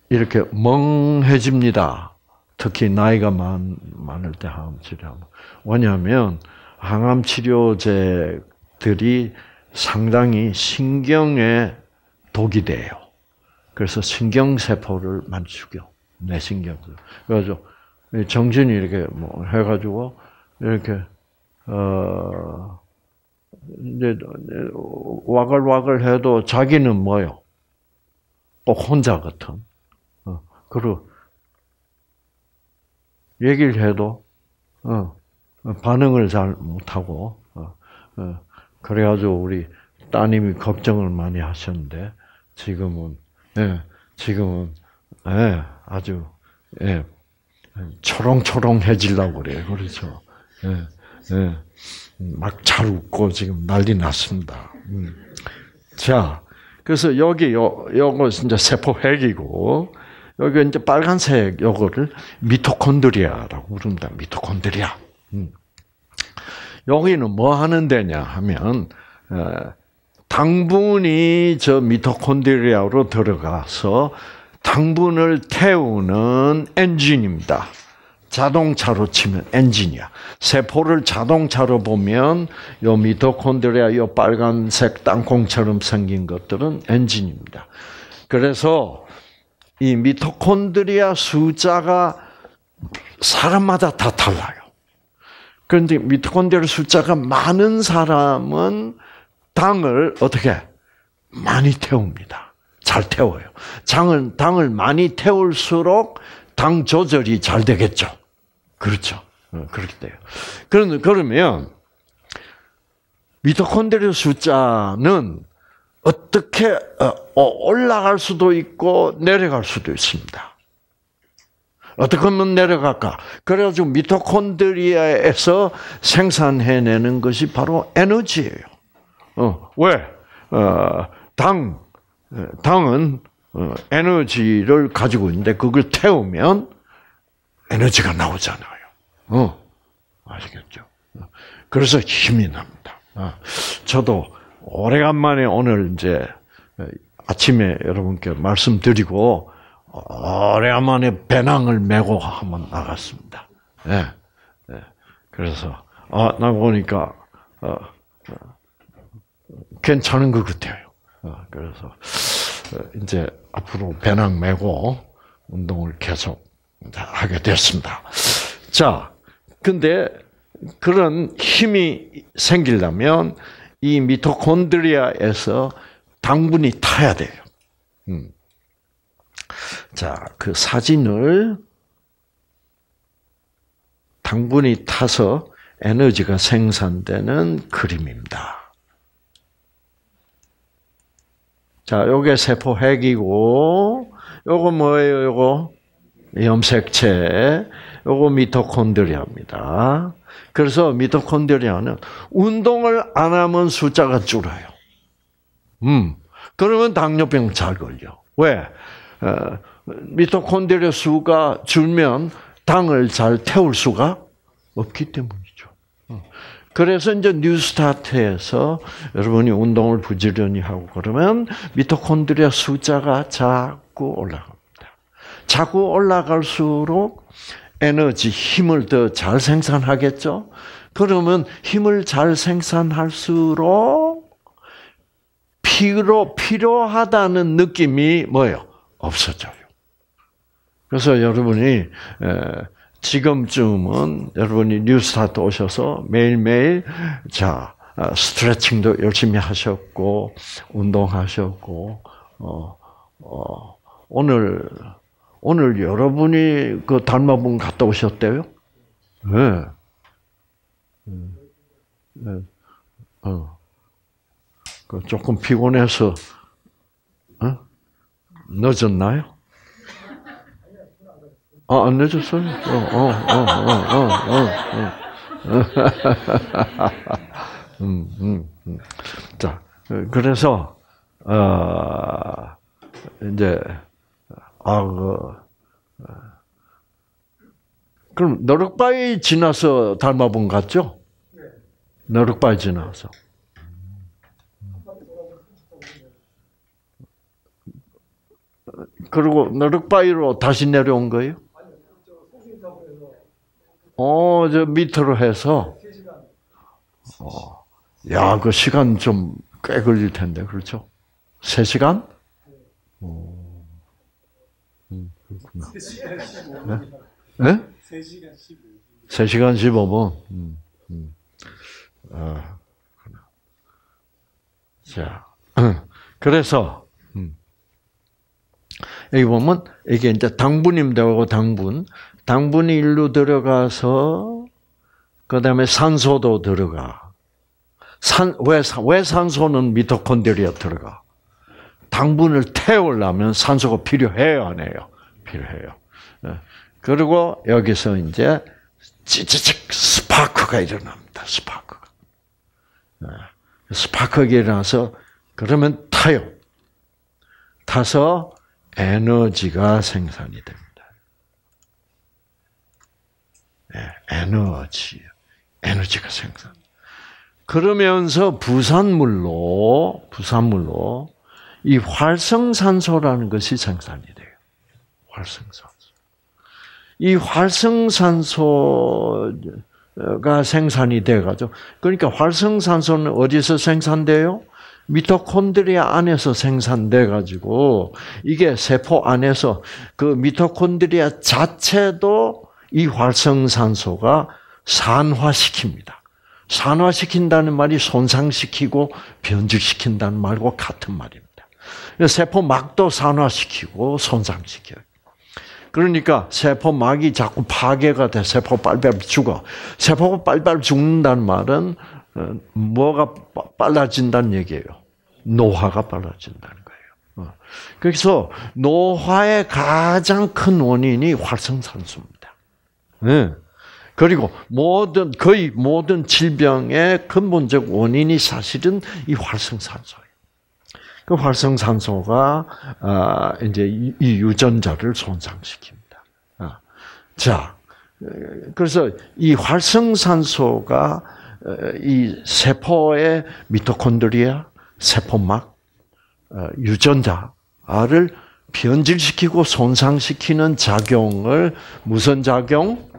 이렇게 멍해집니다. 특히 나이가 많, 많을 때 항암 치료하면. 왜냐하면 항암 치료제들이 상당히 신경에 독이 돼요. 그래서 신경세포를 만이 죽여. 내 신경 써. 그래서 정신이 이렇게 뭐 해가지고 이렇게 어 이제 와글와글 해도 자기는 뭐요? 꼭 혼자 같은. 어, 그리고 얘기를 해도 어, 반응을 잘 못하고 어, 어, 그래가지고 우리 따님이 걱정을 많이 하셨는데 지금은 예, 지금은 예, 아주 예, 초롱초롱해지려고 그래요. 그렇죠. 예, 예, 막 잘 웃고 지금 난리 났습니다. 음. 자, 그래서 여기 요 요거 이제 세포핵이고 여기 이제 빨간색 요거를 미토콘드리아라고 부릅니다. 미토콘드리아. 음. 여기는 뭐 하는 데냐 하면 어, 당분이 저 미토콘드리아로 들어가서 당분을 태우는 엔진입니다. 자동차로 치면 엔진이야. 세포를 자동차로 보면 요 미토콘드리아 요 빨간색 땅콩처럼 생긴 것들은 엔진입니다. 그래서 이 미토콘드리아 숫자가 사람마다 다 달라요. 그런데 미토콘드리아 숫자가 많은 사람은 당을 어떻게 많이 태웁니다. 잘 태워요. 장을, 당을 많이 태울수록 당 조절이 잘 되겠죠. 그렇죠. 어, 그렇게 돼요. 그런, 그러면, 미토콘드리아 숫자는 어떻게 어, 어, 올라갈 수도 있고 내려갈 수도 있습니다. 어떻게 하면 내려갈까? 그래가지고 미토콘드리아에서 생산해내는 것이 바로 에너지예요. 어, 왜? 어, 당, 예, 당은 어, 에너지를 가지고 있는데 그걸 태우면 에너지가 나오잖아요. 어, 아시겠죠? 그래서 힘이 납니다. 아, 저도 오래간만에 오늘 이제 어, 아침에 여러분께 말씀드리고 오래간만에 배낭을 메고 한번 나갔습니다. 예. 예. 그래서 아, 나 보니까 어, 어, 괜찮은 것 같아요. 어, 그래서 어, 이제 앞으로 배낭 메고 운동을 계속 하게 됐습니다. 자, 근데 그런 힘이 생기려면 이 미토콘드리아에서 당분이 타야 돼요. 음. 자, 그 사진을 당분이 타서 에너지가 생산되는 그림입니다. 자, 요게 세포핵이고, 요거 뭐예요, 요거? 염색체. 요거 미토콘드리아입니다. 그래서 미토콘드리아는 운동을 안 하면 숫자가 줄어요. 음. 그러면 당뇨병 잘 걸려. 왜? 어, 미토콘드리아 수가 줄면 당을 잘 태울 수가 없기 때문에. 그래서 이제 뉴스타트에서 여러분이 운동을 부지런히 하고 그러면 미토콘드리아 숫자가 자꾸 올라갑니다. 자꾸 올라갈수록 에너지, 힘을 더 잘 생산하겠죠? 그러면 힘을 잘 생산할수록 피로, 필요하다는 느낌이 뭐예요? 없어져요. 그래서 여러분이, 에, 지금쯤은 여러분이 뉴스타트 오셔서 매일매일 자 아, 스트레칭도 열심히 하셨고 운동하셨고 어, 어, 오늘 오늘 여러분이 그 닮아본 갔다 오셨대요? 네. 음. 네. 어. 그 조금 피곤해서 어? 늦었나요? 아, 안 늦었어요? 어, 어, 어, 어, 어, 어. 어. 음, 음, 음. 자, 그래서, 어, 이제, 아, 그, 어. 그럼 너룩바위 지나서 닮아본 같죠? 네. 너룩바위 지나서. 그리고 너룩바위로 다시 내려온 거예요? 어, 저 밑으로 해서, 어, 야, 그 시간 좀 꽤 걸릴 텐데, 그렇죠? 3시간? 어, 음, 그렇구나. 네? 네? 3시간 15분. 3시간 15분. 음, 음. 아, 그 자, 그래서, 음. 여기 보면, 이게 이제 당분임되고 당분, 당분이 일로 들어가서 그 다음에 산소도 들어가. 산, 왜, 왜 산소는 미토콘드리아 들어가? 당분을 태우려면 산소가 필요해요, 안 해요? 필요해요. 예. 그리고 여기서 이제 찌찌직 스파크가 일어납니다. 스파크 예. 스파크가 일어나서 그러면 타요. 타서 에너지가 생산이 됩니다. 에너지, 에너지가 생산. 그러면서 부산물로, 부산물로 이 활성산소라는 것이 생산이 돼요. 활성산소. 이 활성산소가 생산이 돼가지고, 그러니까 활성산소는 어디서 생산돼요? 미토콘드리아 안에서 생산돼가지고, 이게 세포 안에서 그 미토콘드리아 자체도 이 활성산소가 산화시킵니다. 산화시킨다는 말이 손상시키고 변질시킨다는 말과 같은 말입니다. 세포막도 산화시키고 손상시켜요. 그러니까 세포막이 자꾸 파괴가 돼 세포 빨빨 죽어. 세포가 빨빨 죽는다는 말은 어, 뭐가 빨라진다는 얘기예요. 노화가 빨라진다는 거예요. 어. 그래서 노화의 가장 큰 원인이 활성산소입니다. 네. 그리고 모든 거의 모든 질병의 근본적 원인이 사실은 이 활성산소예요. 그 활성산소가 아, 이제 이 유전자를 손상시킵니다. 아, 자, 그래서 이 활성산소가 어, 이 세포의 미토콘드리아, 세포막, 어, 유전자를 변질시키고 손상시키는 작용을 무슨 작용?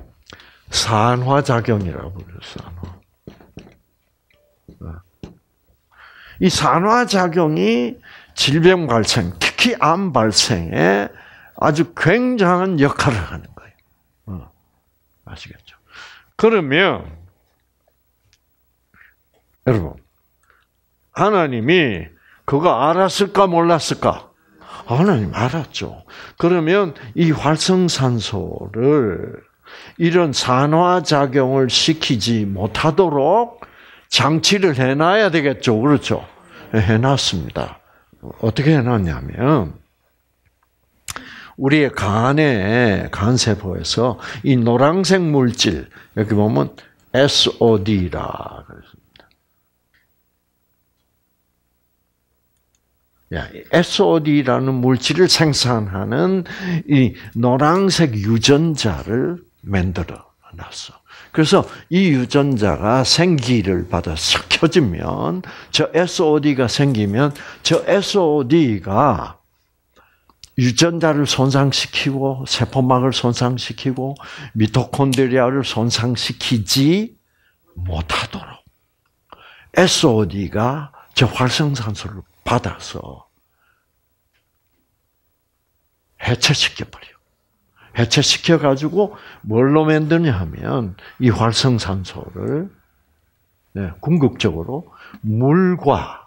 산화 작용이라고 불러요. 산화. 네. 이 산화 작용이 질병 발생, 특히 암 발생에 아주 굉장한 역할을 하는 거예요. 어. 아시겠죠? 그러면 여러분 하나님이 그거 알았을까 몰랐을까? 하나님 알았죠. 그러면 이 활성산소를 이런 산화작용을 시키지 못하도록 장치를 해놔야 되겠죠. 그렇죠? 예, 해놨습니다. 어떻게 해놨냐면, 우리의 간에, 간세포에서 이 노란색 물질, 여기 보면 SOD라 그 SOD라는 물질을 생산하는 이 노란색 유전자를 만들어 놨어. 그래서 이 유전자가 생기를 받아 섞여지면 저 SOD가 생기면 저 SOD가 유전자를 손상시키고 세포막을 손상시키고 미토콘드리아를 손상시키지 못하도록 SOD가 저 활성산소를 받아서 해체시켜버려. 해체시켜 가지고 뭘로 만드냐 하면 이 활성산소를 네, 궁극적으로 물과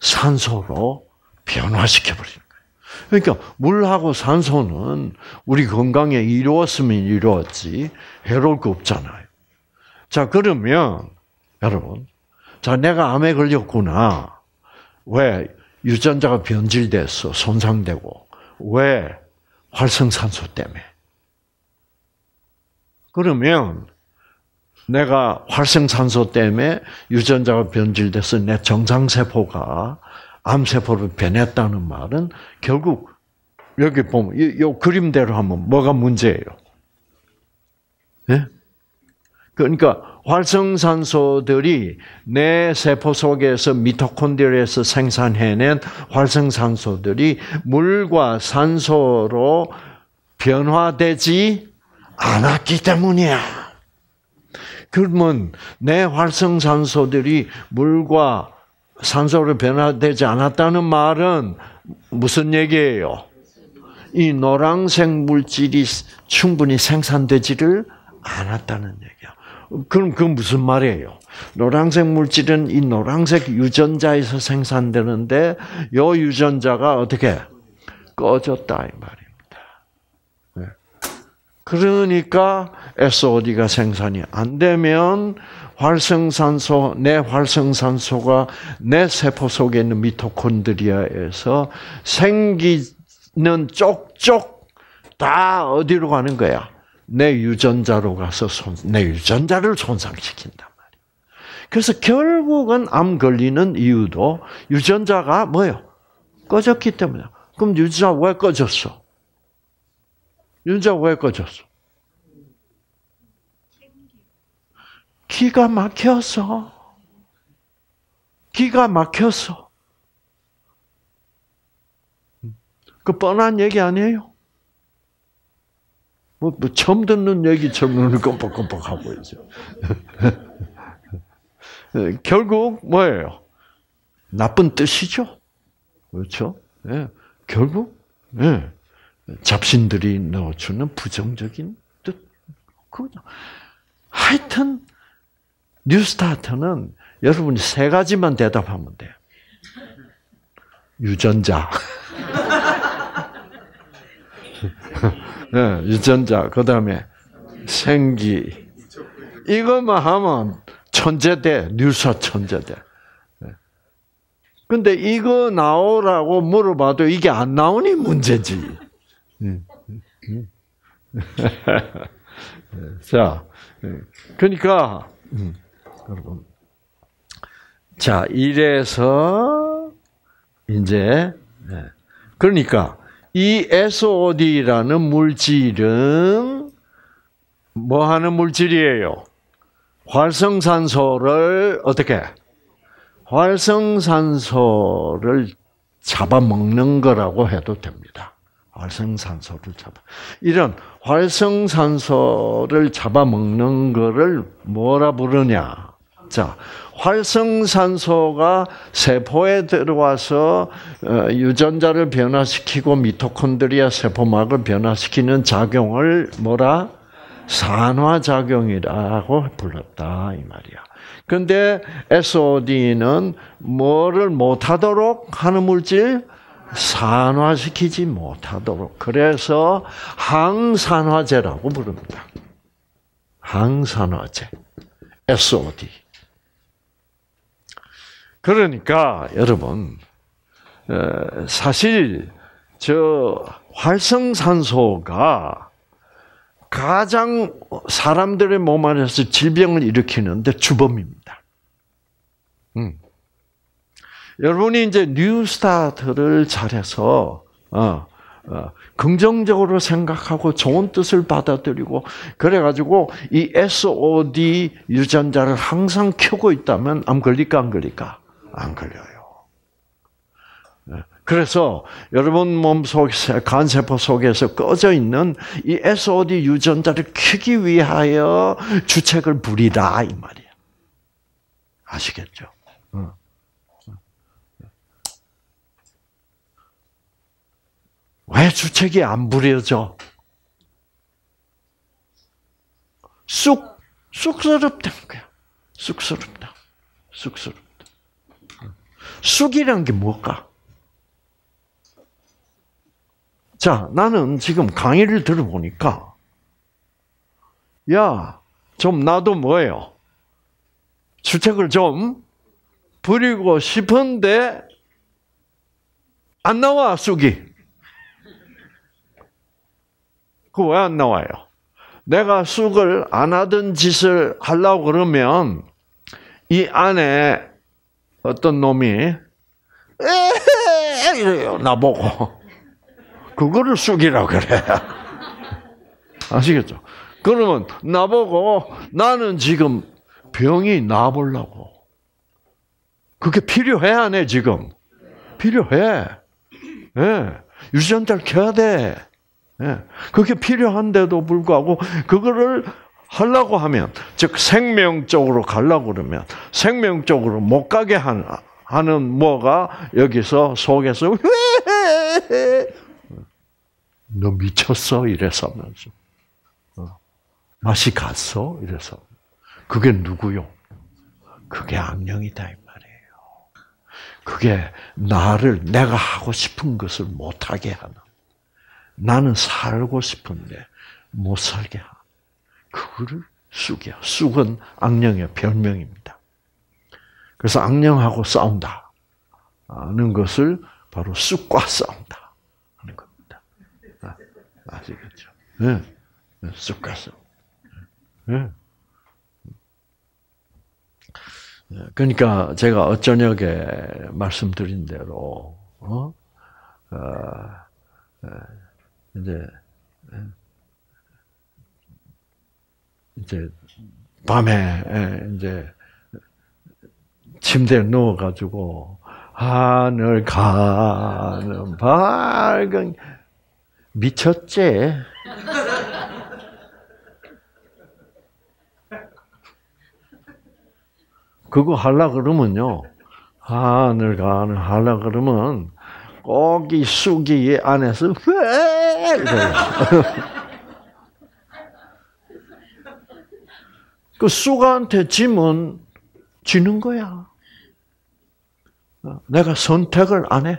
산소로 변화시켜 버리는 거예요. 그러니까 물하고 산소는 우리 건강에 이루었으면 이루었지 해로울 거 없잖아요. 자 그러면 여러분, 자 내가 암에 걸렸구나. 왜 유전자가 변질돼서 손상되고 왜 활성산소 때문에. 그러면 내가 활성산소 때문에 유전자가 변질돼서 내 정상세포가 암세포로 변했다는 말은 결국 여기 보면 이, 그림대로 하면 뭐가 문제예요? 예? 그러니까 활성산소들이 내 세포 속에서 미토콘드리아에서 생산해낸 활성산소들이 물과 산소로 변화되지 않았기 때문이야. 그러면 내 활성산소들이 물과 산소로 변화되지 않았다는 말은 무슨 얘기예요? 이 노란색 물질이 충분히 생산되지를 않았다는 얘기. 그럼 그 무슨 말이에요? 노란색 물질은 이 노란색 유전자에서 생산되는데 요 유전자가 어떻게 꺼졌다 이 말입니다. 네. 그러니까 SOD가 생산이 안 되면 활성산소 내 활성산소가 내 세포 속에 있는 미토콘드리아에서 생기는 쪽쪽 다 어디로 가는 거야? 내 유전자로 가서 손, 내 유전자를 손상시킨단 말이에요. 그래서 결국은 암 걸리는 이유도 유전자가 뭐예요? 꺼졌기 때문에. 그럼 유전자 왜 꺼졌어? 유전자 왜 꺼졌어? 기가 막혀서. 기가 막혀서. 그 뻔한 얘기 아니에요? 뭐, 뭐 처음 듣는 얘기 처음 눈을 깜뻑깜빡 하고 있죠. 결국 뭐예요? 나쁜 뜻이죠. 그렇죠? 예. 결국 예. 잡신들이 넣어주는 부정적인 뜻. 그죠 하여튼 뉴스타트는 여러분이 세 가지만 대답하면 돼요. 유전자. 예, 유전자, 그 다음에 생기. 이것만 하면 천재대, 뉴스 천재대. 예. 근데 이거 나오라고 물어봐도 이게 안 나오니 문제지. 음, 음, 음. 자, 예. 그러니까 여러분, 자 이래서 이제 예. 그러니까 이 SOD라는 물질은 뭐 하는 물질이에요? 활성산소를 어떻게? 활성산소를 잡아먹는 거라고 해도 됩니다. 활성산소를 잡아. 이런 활성산소를 잡아먹는 거를 뭐라 부르냐? 자, 활성산소가 세포에 들어와서 어, 유전자를 변화시키고 미토콘드리아 세포막을 변화시키는 작용을 뭐라 산화작용이라고 불렀다 이 말이야. 근데 SOD는 뭐를 못하도록 하는 물질 산화시키지 못하도록 그래서 항산화제라고 부릅니다. 항산화제 SOD. 그러니까 여러분 사실 저 활성산소가 가장 사람들의 몸 안에서 질병을 일으키는데 주범입니다. 음. 여러분이 이제 뉴스타트를 잘해서 어, 어, 긍정적으로 생각하고 좋은 뜻을 받아들이고 그래가지고 이 SOD 유전자를 항상 켜고 있다면 암 걸릴까 안 걸릴까? 안 걸려요. 네. 그래서 여러분 몸 속에 간세포 속에서 꺼져 있는 이 SOD 유전자를 켜기 위하여 주책을 부리다이 말이야. 아시겠죠? 왜 주책이 안 부려져? 쑥 쑥스럽다는 거야. 쑥스럽다. 쑥스럽. 숙이란 게 뭘까? 자, 나는 지금 강의를 들어보니까, 야, 좀 나도 뭐예요? 주책을 좀 부리고 싶은데, 안 나와, 숙이. 그왜안 나와요? 내가 쑥을 안 하던 짓을 하려고 그러면 이 안에 어떤 놈이 이래요 나보고 그거를 쑥이라 그래. 아시겠죠? 그러면 나보고 나는 지금 병이 나보려고. 그게 필요해 안 해, 지금? 필요해. 네. 유전자를 켜야 돼. 네. 그게 필요한데도 불구하고 그거를 하려고 하면, 즉 생명적으로 가려고 그러면 생명적으로 못 가게 하는, 하는 뭐가 여기서 속에서 너 미쳤어 이래서 하면서 어. 맛이 갔어 이래서 그게 누구요? 그게 악령이다 이 말이에요. 그게 나를 내가 하고 싶은 것을 못하게 하는. 나는 살고 싶은데 못 살게 하는. 그거를 쑥이야. 쑥은 악령의 별명입니다. 그래서 악령하고 싸운다. 하는 것을 바로 쑥과 싸운다. 하는 겁니다. 아, 아시겠죠? 네. 쑥과 네, 싸운다. 네. 네. 그러니까 제가 어저녁에 말씀드린 대로 어? 어, 이제 네. 이제 밤에 예, 이제 침대에 누워가지고 하늘 가는 밝은 미쳤지. 그거 하려 그러면요. 하늘 가는 하려 그러면 고기 수기 안에서 왜 그 수가한테 짐은 지는 거야. 내가 선택을 안 해.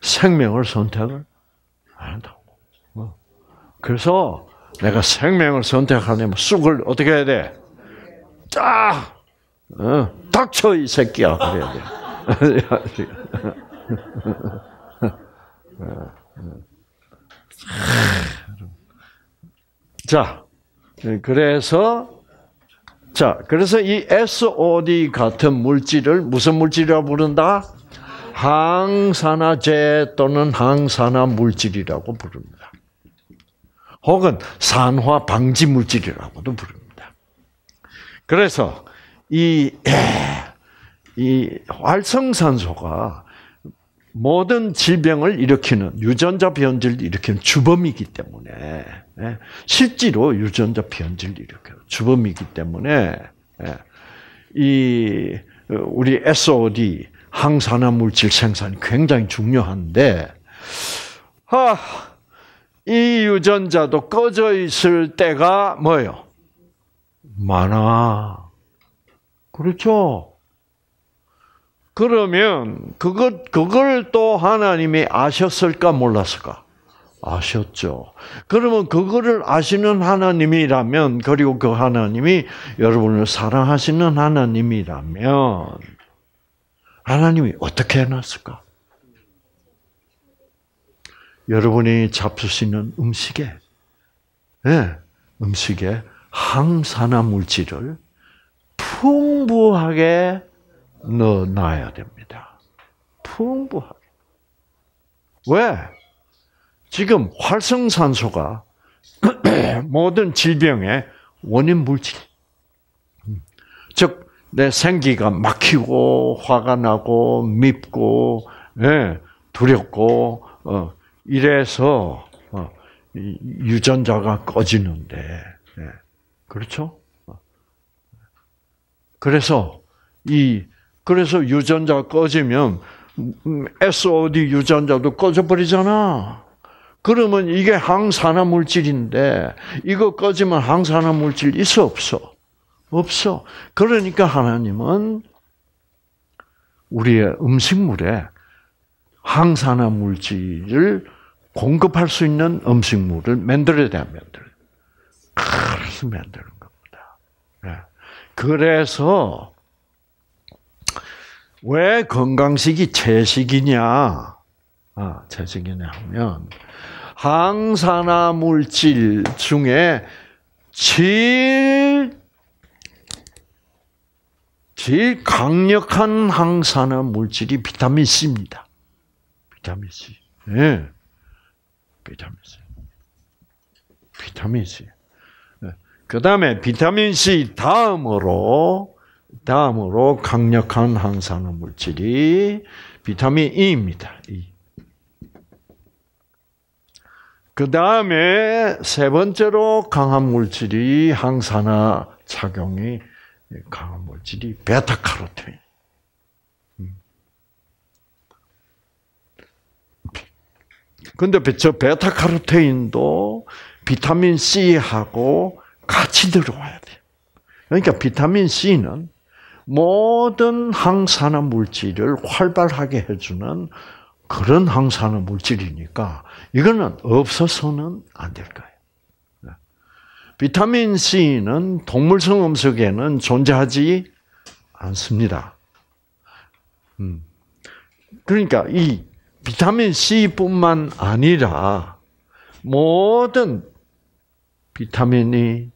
생명을 선택을 안 한다고. 어. 그래서 내가 생명을 선택하려면 뭐 쑥을 어떻게 해야 돼? 쫙! 어, 닥쳐, 이 새끼야. 그래야 돼. 자, 그래서 자, 그래서 이 SOD 같은 물질을 무슨 물질이라고 부른다? 항산화제 또는 항산화 물질이라고 부릅니다. 혹은 산화 방지 물질이라고도 부릅니다. 그래서 이, 이 활성산소가 모든 질병을 일으키는 유전자 변질을 일으키는 주범이기 때문에 예, 실제로 유전자 변질을 일으켜요. 주범이기 때문에 예, 이 우리 SOD 항산화 물질 생산이 굉장히 중요한데 아, 이 유전자도 꺼져 있을 때가 뭐예요? 많아. 그렇죠? 그러면 그것 그걸 또 하나님이 아셨을까 몰랐을까? 아셨죠. 그러면 그거를 아시는 하나님이라면 그리고 그 하나님이 여러분을 사랑하시는 하나님이라면 하나님이 어떻게 해놨을까? 여러분이 잡수시는 음식에 네, 음식에 항산화 물질을 풍부하게 넣어놔야 됩니다. 풍부하게. 왜? 지금 활성산소가 모든 질병의 원인 물질. 즉, 내 생기가 막히고, 화가 나고, 밉고, 예, 두렵고, 어, 이래서 어, 유전자가 꺼지는데, 예, 그렇죠? 어. 그래서 이 그래서 유전자 꺼지면 SOD 유전자도 꺼져버리잖아. 그러면 이게 항산화 물질인데 이거 꺼지면 항산화 물질 있어 없어? 없어. 그러니까 하나님은 우리의 음식물에 항산화 물질을 공급할 수 있는 음식물을 만들어야 돼, 만들어. 그래서 만드는 겁니다. 예. 그래서 왜 건강식이 채식이냐? 아, 채식이냐 하면 항산화 물질 중에 질, 질 강력한 항산화 물질이 비타민 C입니다. 비타민 C. 예. 비타민 C. 비타민 C. 예. 그 다음에 비타민 C 다음으로 다음으로 강력한 항산화 물질이 비타민 E입니다. E. 그 다음에 세 번째로 강한 물질이 항산화 작용이 강한 물질이 베타카로틴. 근데 저 베타카로테인도 비타민 C하고 같이 들어와야 돼 그러니까 비타민 C는 모든 항산화 물질을 활발하게 해주는 그런 항산화 물질이니까 이거는 없어서는 안 될 거예요. 비타민 C는 동물성 음식에는 존재하지 않습니다. 음. 그러니까 이 비타민 C뿐만 아니라 모든 비타민이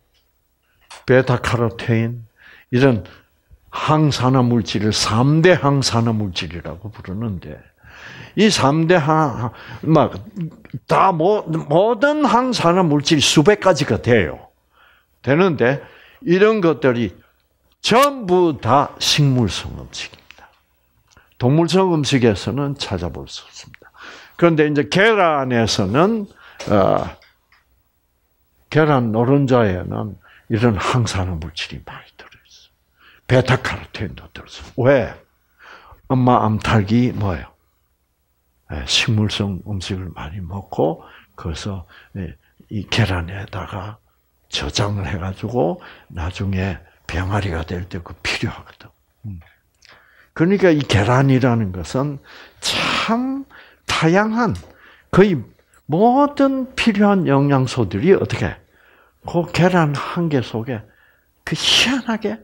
베타카로테 이런 항산화 물질을 3대 항산화 물질이라고 부르는데 이 3대 항, 막, 다 모, 뭐, 모든 항산화 물질 수백 가지가 돼요. 되는데, 이런 것들이 전부 다 식물성 음식입니다. 동물성 음식에서는 찾아볼 수 없습니다. 그런데 이제 계란에서는, 어, 계란 노른자에는 이런 항산화 물질이 많이 베타카로틴도 들어서. 왜? 엄마 암탉이 뭐예요? 예, 식물성 음식을 많이 먹고 그래서 예, 이 계란에다가 저장을 해가지고 나중에 병아리가 될 때 그 필요하거든. 음. 그러니까 이 계란이라는 것은 참 다양한 거의 모든 필요한 영양소들이 어떻게 그 계란 한 개 속에 그 희한하게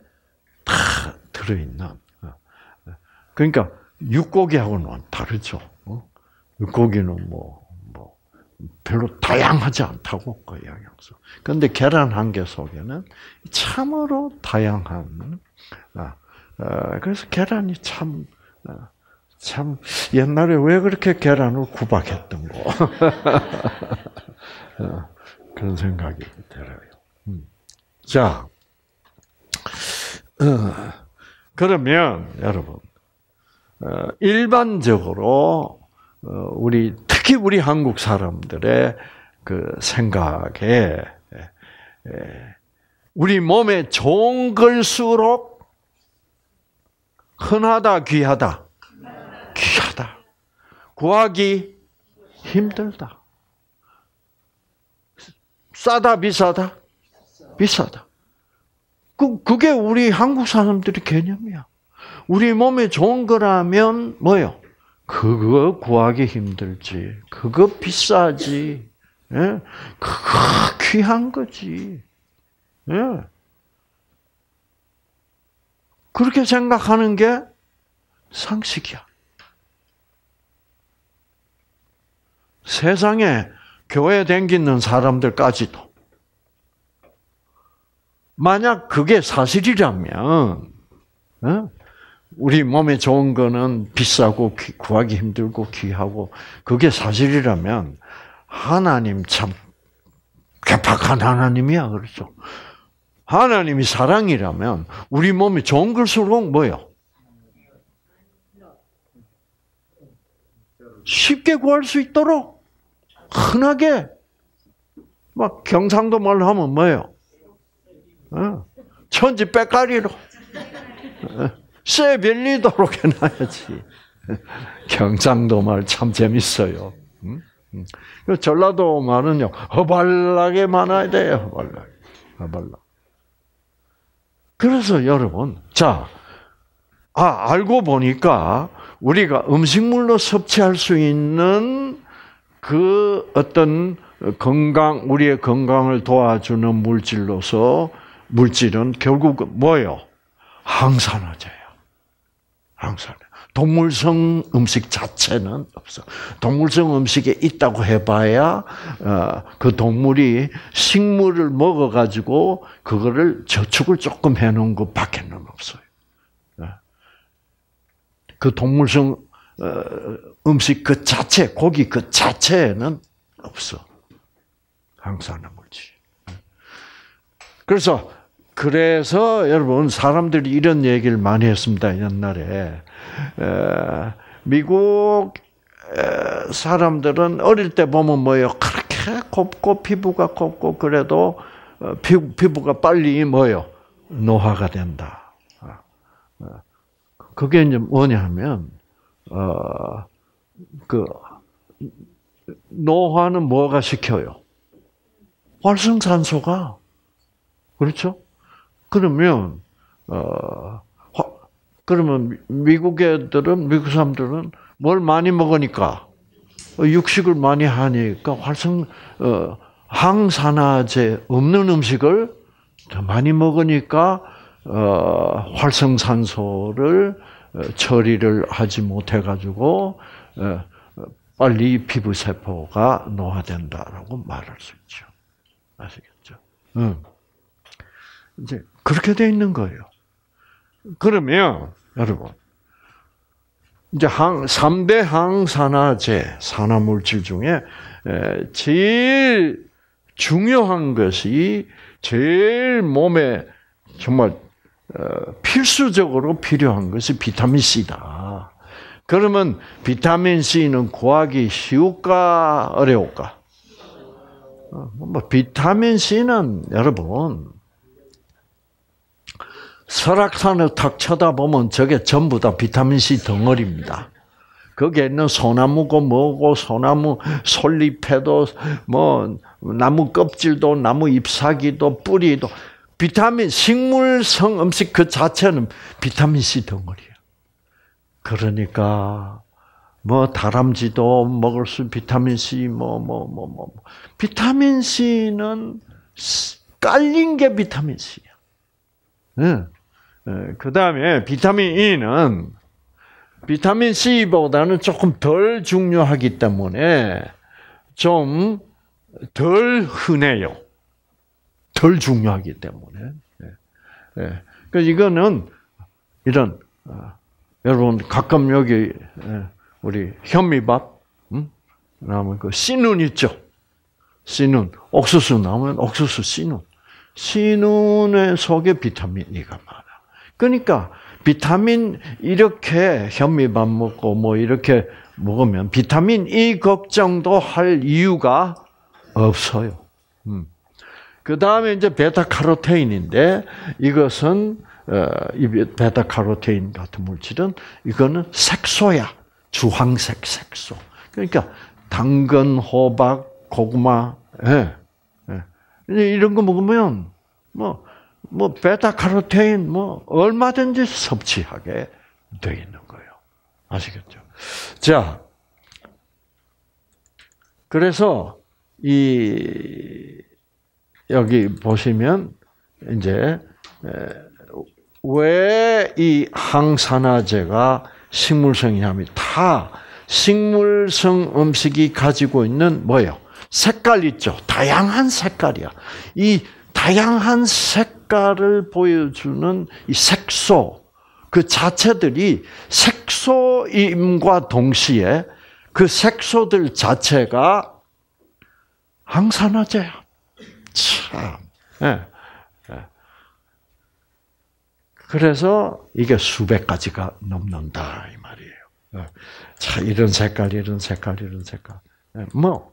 다들어있나 어. 그러니까 육고기하고는 다르죠. 어? 육고기는 뭐, 뭐 별로 다양하지 않다고 그 영양소. 그데 계란 한 개 속에는 참으로 다양한. 아, 아, 그래서 계란이 참. 아, 참 옛날에 왜 그렇게 계란을 구박했던고 어, 그런 생각이 들어요. 음. 자, 어. 그러면 여러분 어, 일반적으로 어, 우리 특히 우리 한국 사람들의 그 생각에 우리 몸에 좋은 걸수록 흔하다 귀하다 귀하다 구하기 힘들다 싸다 비싸다 비싸다 그, 그게 우리 한국 사람들의 개념이야. 우리 몸에 좋은 거라면 뭐요? 그거 구하기 힘들지. 그거 비싸지. 예? 그거 귀한 거지. 예? 그렇게 생각하는 게 상식이야. 세상에 교회 댕기는 사람들까지도 만약 그게 사실이라면, 어? 우리 몸에 좋은 거는 비싸고 구하기 힘들고 귀하고 그게 사실이라면 하나님 참 개팍한 하나님이야 그렇죠. 하나님이 사랑이라면 우리 몸이 좋은 걸수록 뭐요? 쉽게 구할 수 있도록 흔하게 막 경상도 말로 하면 뭐예요? 어? 천지 빽가리로 쇠빌리도록 어? 해놔야지. 경상도 말 참 재밌어요. 음? 음. 전라도 말은요 허발나게 많아야 돼요. 허발나게, 허발나. 그래서 여러분, 자, 아 알고 보니까 우리가 음식물로 섭취할 수 있는 그 어떤 건강, 우리의 건강을 도와주는 물질로서 물질은 결국 뭐예요? 항산화제예요. 항산화. 동물성 음식 자체는 없어. 동물성 음식에 있다고 해봐야 어, 그 동물이 식물을 먹어가지고 그거를 저축을 조금 해놓은 것밖에는 없어요. 어. 그 동물성 어, 음식 그 자체, 고기 그 자체에는 없어. 항산화 물질. 그래서 그래서 여러분 사람들이 이런 얘기를 많이 했습니다 옛날에 미국 사람들은 어릴 때 보면 뭐예요 그렇게 곱고 피부가 곱고 그래도 어, 피부, 가 빨리 뭐예요 노화가 된다. 아, 어, 그게 이제 뭐냐면 어 그 노화는 뭐가 시켜요? 활성산소가 그렇죠? 그러면 어 그러면 미국 애들은 미국 사람들은 뭘 많이 먹으니까 어, 육식을 많이 하니까 활성 어, 항산화제 없는 음식을 더 많이 먹으니까 어, 활성산소를 어, 처리를 하지 못해 가지고 어, 빨리 피부 세포가 노화된다라고 말할 수 있죠. 아시겠죠? 응. 이제 그렇게 돼 있는 거예요. 그러면 여러분 이제 항 3대 항산화제 산화 물질 중에 제일 중요한 것이 제일 몸에 정말 어, 필수적으로 필요한 것이 비타민 C다. 그러면 비타민 C는 구하기 쉬울까 어려울까? 어, 뭐 비타민 C는 여러분 설악산을 탁 쳐다보면 저게 전부 다 비타민 C 덩어리입니다. 거기에 있는 소나무고 뭐고 소나무 솔잎에도 뭐 나무 껍질도 나무 잎사귀도 뿌리도 비타민 식물성 음식 그 자체는 비타민 C 덩어리예요. 그러니까 뭐 다람쥐도 먹을 수 비타민 C 뭐뭐뭐 뭐 뭐, 비타민 C는 깔린 게 비타민 C야. 예. 예, 그 다음에 비타민 E는 비타민 C보다는 조금 덜 중요하기 때문에 좀 덜 흔해요. 덜 중요하기 때문에. 그 이거는 이런 어, 여러분 가끔 여기 우리 현미밥 음? 나오면 그 씨눈 있죠. 씨눈 옥수수 나오면 옥수수 씨눈 신우의 속에 비타민 E가 많아. 그러니까 비타민 이렇게 현미밥 먹고 뭐 이렇게 먹으면 비타민 E 걱정도 할 이유가 없어요. 음. 그 다음에 이제 베타카로테인인데 이것은 어, 이 베타카로테인 같은 물질은 이거는 색소야 주황색 색소. 그러니까 당근, 호박, 고구마, 예. 이런 거 먹으면 뭐, 뭐, 베타카로테인, 뭐, 얼마든지 섭취하게 돼 있는 거예요. 아시겠죠? 자, 그래서, 이, 여기 보시면, 이제, 왜 이 항산화제가 식물성이냐면 다 식물성 음식이 가지고 있는 뭐예요? 색깔 있죠. 다양한 색깔이야. 이 다양한 색깔을 보여주는 이 색소 그 자체들이 색소임과 동시에 그 색소들 자체가 항산화제야. 참. 네. 그래서 이게 수백 가지가 넘는다 이 말이에요. 예. 자 이런 색깔, 이런 색깔, 이런 색깔. 뭐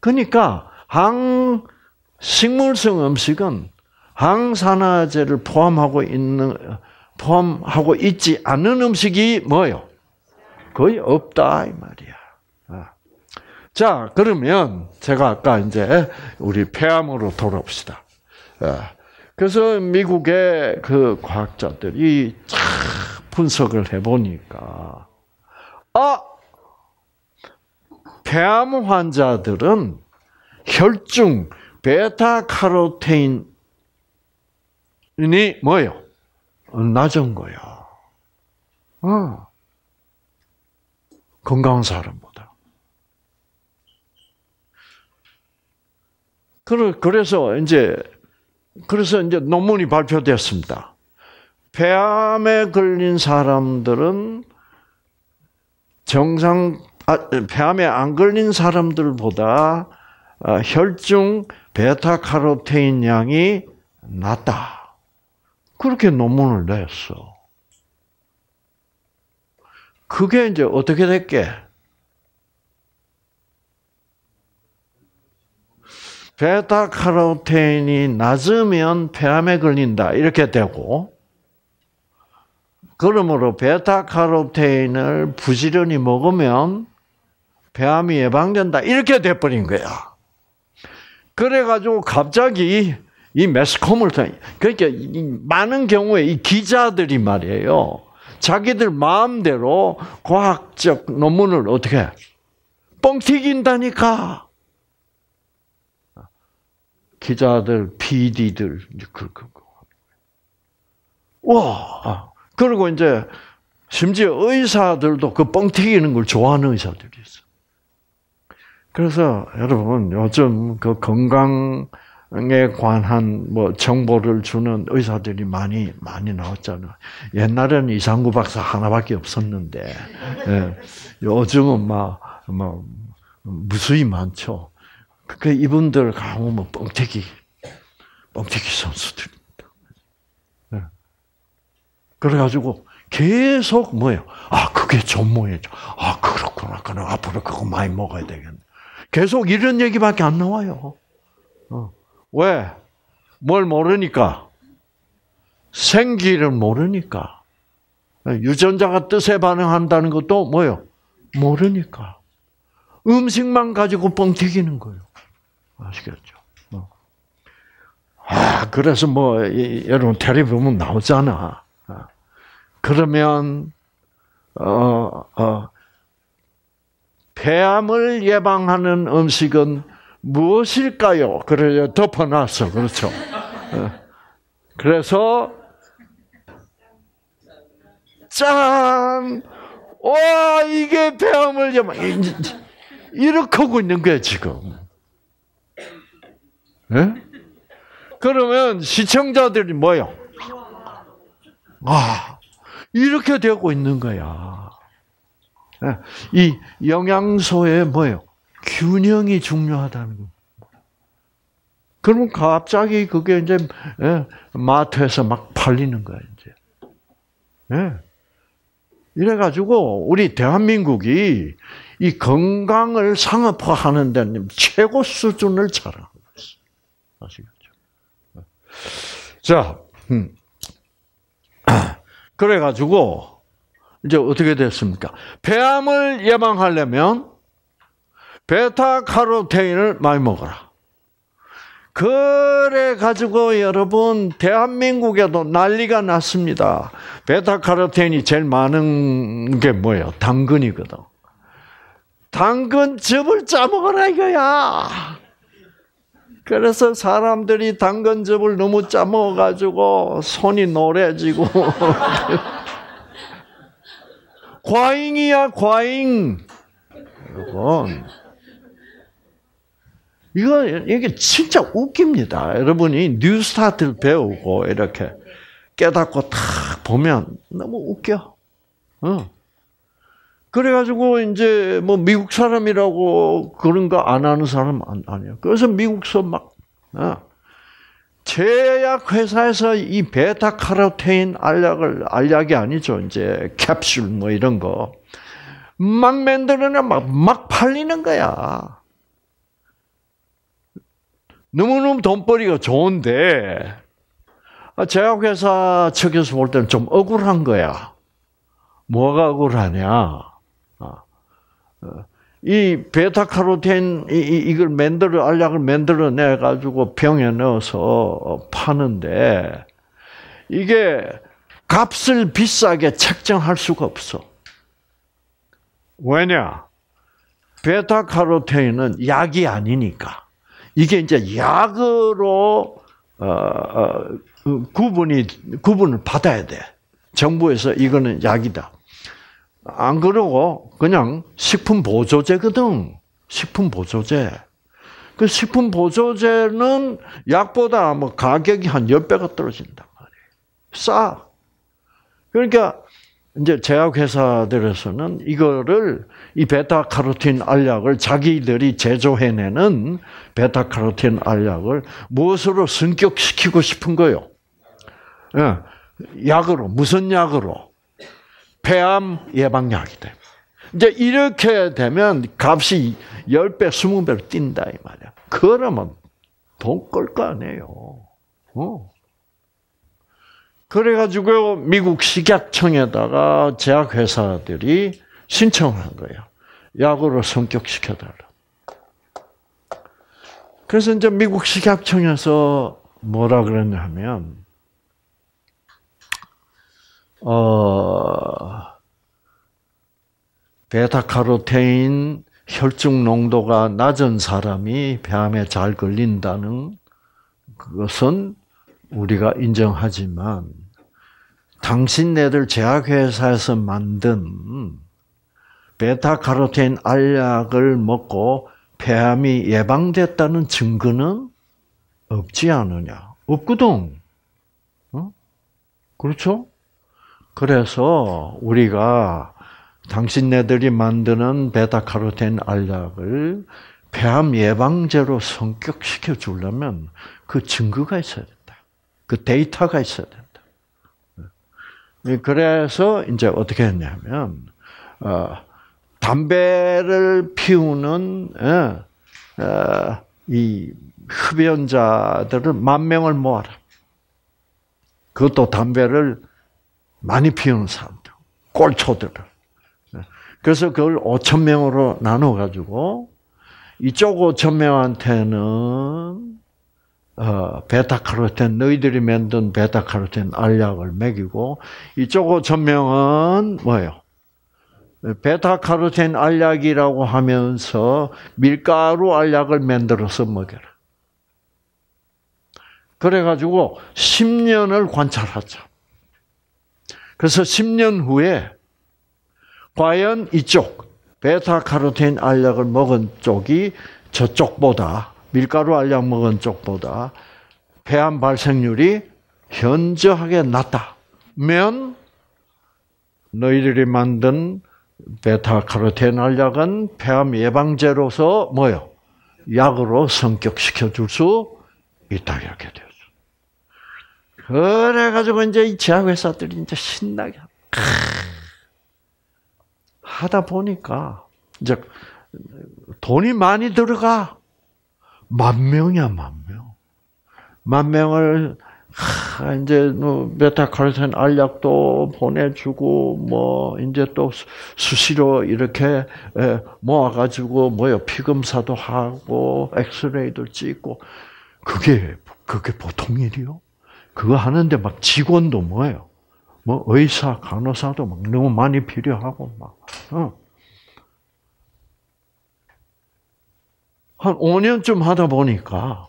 그러니까 항식물성 음식은 항산화제를 포함하고 있는 포함하고 있지 않은 음식이 뭐요? 거의 없다 이 말이야. 아. 자 그러면 제가 아까 이제 우리 폐암으로 돌아옵시다. 아. 그래서 미국의 그 과학자들이 분석을 해보니까 아 폐암 환자들은 혈중 베타카로테인이 뭐예요? 낮은 거야. 어. 건강한 사람보다. 그래서 이제 그래서 이제 논문이 발표되었습니다. 폐암에 걸린 사람들은 정상 폐암에 아, 안 걸린 사람들보다 어, 혈중 베타카로테인 양이 낮다. 그렇게 논문을 냈어. 그게 이제 어떻게 됐게? 베타카로테인이 낮으면 폐암에 걸린다. 이렇게 되고, 그러므로 베타카로테인을 부지런히 먹으면 폐암이 예방된다. 이렇게 돼버린 거야. 그래가지고 갑자기 이 매스컴을 통해, 그러니까 많은 경우에 이 기자들이 말이에요. 자기들 마음대로 과학적 논문을 어떻게 뻥튀긴다니까. 기자들, PD들, 그거. 와, 그리고 이제 심지어 의사들도 그 뻥튀기는 걸 좋아하는 의사들이 있어. 그래서 여러분 요즘 그 건강에 관한 뭐 정보를 주는 의사들이 많이 많이 나왔잖아요. 옛날에는 이상구 박사 하나밖에 없었는데 예, 요즘은 막뭐 무수히 많죠. 그게 이분들 가보면 뭐 뻥튀기, 뻥튀기 선수들입니다. 네. 그래가지고 계속 뭐예요? 아 그게 전모예요. 아 그렇구나. 그럼 앞으로 그거 많이 먹어야 되겠네. 계속 이런 얘기밖에 안 나와요. 어. 왜? 뭘 모르니까. 생기를 모르니까. 유전자가 뜻에 반응한다는 것도 뭐요? 모르니까. 음식만 가지고 뻥튀기는 거예요. 아시겠죠? 어. 아, 그래서 뭐, 여러분, 테레비 보면 나오잖아. 어. 그러면, 어, 어, 폐암을 예방하는 음식은 무엇일까요? 그래서 덮어놨어. 그렇죠. 어. 그래서 짠! 와 이게 폐암을 예방 이렇게 하고 있는 거야 지금. 네? 그러면 시청자들이 뭐요? 아 이렇게 되고 있는 거야. 예, 이 영양소의 뭐예요? 균형이 중요하다는 거예요. 그러면 갑자기 그게 이제 예, 마트에서 막 팔리는 거야 이제. 예. 이래 가지고 우리 대한민국이 이 건강을 상업화하는 데는 최고 수준을 자랑하고 있어. 아시겠죠? 예. 자, 음. 그래 가지고 이제 어떻게 됐습니까? 폐암을 예방하려면 베타카로테인을 많이 먹어라. 그래 가지고 여러분 대한민국에도 난리가 났습니다. 베타카로테인이 제일 많은 게 뭐예요? 당근이거든. 당근 즙을 짜 먹어라 이거야. 그래서 사람들이 당근 즙을 너무 짜 먹어 가지고 손이 노래지고 과잉이야, 과잉. 여러분. 이거, 이게 진짜 웃깁니다. 여러분이 뉴 스타트를 배우고, 이렇게 깨닫고 탁 보면 너무 웃겨. 어. 그래가지고, 이제, 뭐, 미국 사람이라고 그런 거 안 하는 사람 아니야. 그래서 미국서 막, 어. 제약 회사에서 이 베타 카로틴 알약을 알약이 아니죠. 이제 캡슐 뭐 이런 거. 막 만들어내 막, 막 팔리는 거야. 너무너무 돈벌이가 좋은데 아, 제약회사 측에서 볼 때는 좀 억울한 거야. 뭐가 억울하냐? 아, 어, 이 베타카로틴 이걸 만들어 알약을 만들어 내 가지고 병에 넣어서 파는데 이게 값을 비싸게 책정할 수가 없어. 왜냐? 베타카로틴은 약이 아니니까. 이게 이제 약으로 어, 어, 그 구분이 구분을 받아야 돼. 정부에서 이거는 약이다. 안 그러고 그냥 식품 보조제거든. 식품 보조제. 그 식품 보조제는 약보다 뭐 가격이 한 10배가 떨어진다 말이에요. 싸. 그러니까 이제 제약회사들에서는 이거를 이 베타카로틴 알약을 자기들이 제조해내는 베타카로틴 알약을 무엇으로 승격시키고 싶은 거요? 예. 약으로 무슨 약으로? 폐암 예방약이 됩니다. 이제 이렇게 되면 값이 10배, 20배로 뛴다, 이 말이야. 그러면 돈 끌 거 아니에요. 어. 그래가지고 미국 식약청에다가 제약회사들이 신청을 한 거예요. 약으로 성격시켜달라. 그래서 이제 미국 식약청에서 뭐라 그랬냐 면 어, 베타카로테인 혈중 농도가 낮은 사람이 폐암에 잘 걸린다는 그것은 우리가 인정하지만 당신네들 제약회사에서 만든 베타카로테인 알약을 먹고 폐암이 예방됐다는 증거는 없지 않느냐. 없거든. 어? 그렇죠? 그래서 우리가 당신네들이 만드는 베타카로텐 알약을 폐암 예방제로 성격시켜 주려면 그 증거가 있어야 된다. 그 데이터가 있어야 된다. 예, 그래서 이제 어떻게 했냐면 어, 담배를 피우는 어, 어, 이 흡연자들을 만 명을 모아라. 그것도 담배를 많이 피우는 사람들, 꼴초들. 그래서 그걸 5천 명으로 나눠 가지고 이쪽 5천 명한테는 어, 베타카로텐 너희들이 만든 베타카로텐 알약을 먹이고 이쪽 5천 명은 뭐예요? 베타카로텐 알약이라고 하면서 밀가루 알약을 만들어서 먹여라. 그래가지고 10년을 관찰하죠 그래서 10년 후에 과연 이쪽 베타카로틴 알약을 먹은 쪽이 저쪽보다 밀가루 알약 먹은 쪽보다 폐암 발생률이 현저하게 낮다면 너희들이 만든 베타카로틴 알약은 폐암 예방제로서 뭐요? 약으로 성격시켜 줄 수 있다 이렇게 돼요. 그래가지고 이제 이 제약회사들이 이제 신나게 하다 보니까 이제 돈이 많이 들어가 만 명이야 만 명. 만 명을 하, 이제 뭐메타카로 알약도 보내주고 뭐 이제 또 수시로 이렇게 모아가지고 뭐요 피검사도 하고 엑스레이도 찍고 그게 그게 보통 일이요? 그거 하는데 막 직원도 뭐예요? 뭐 의사, 간호사도 막 너무 많이 필요하고 막. 어. 한 5년쯤 하다 보니까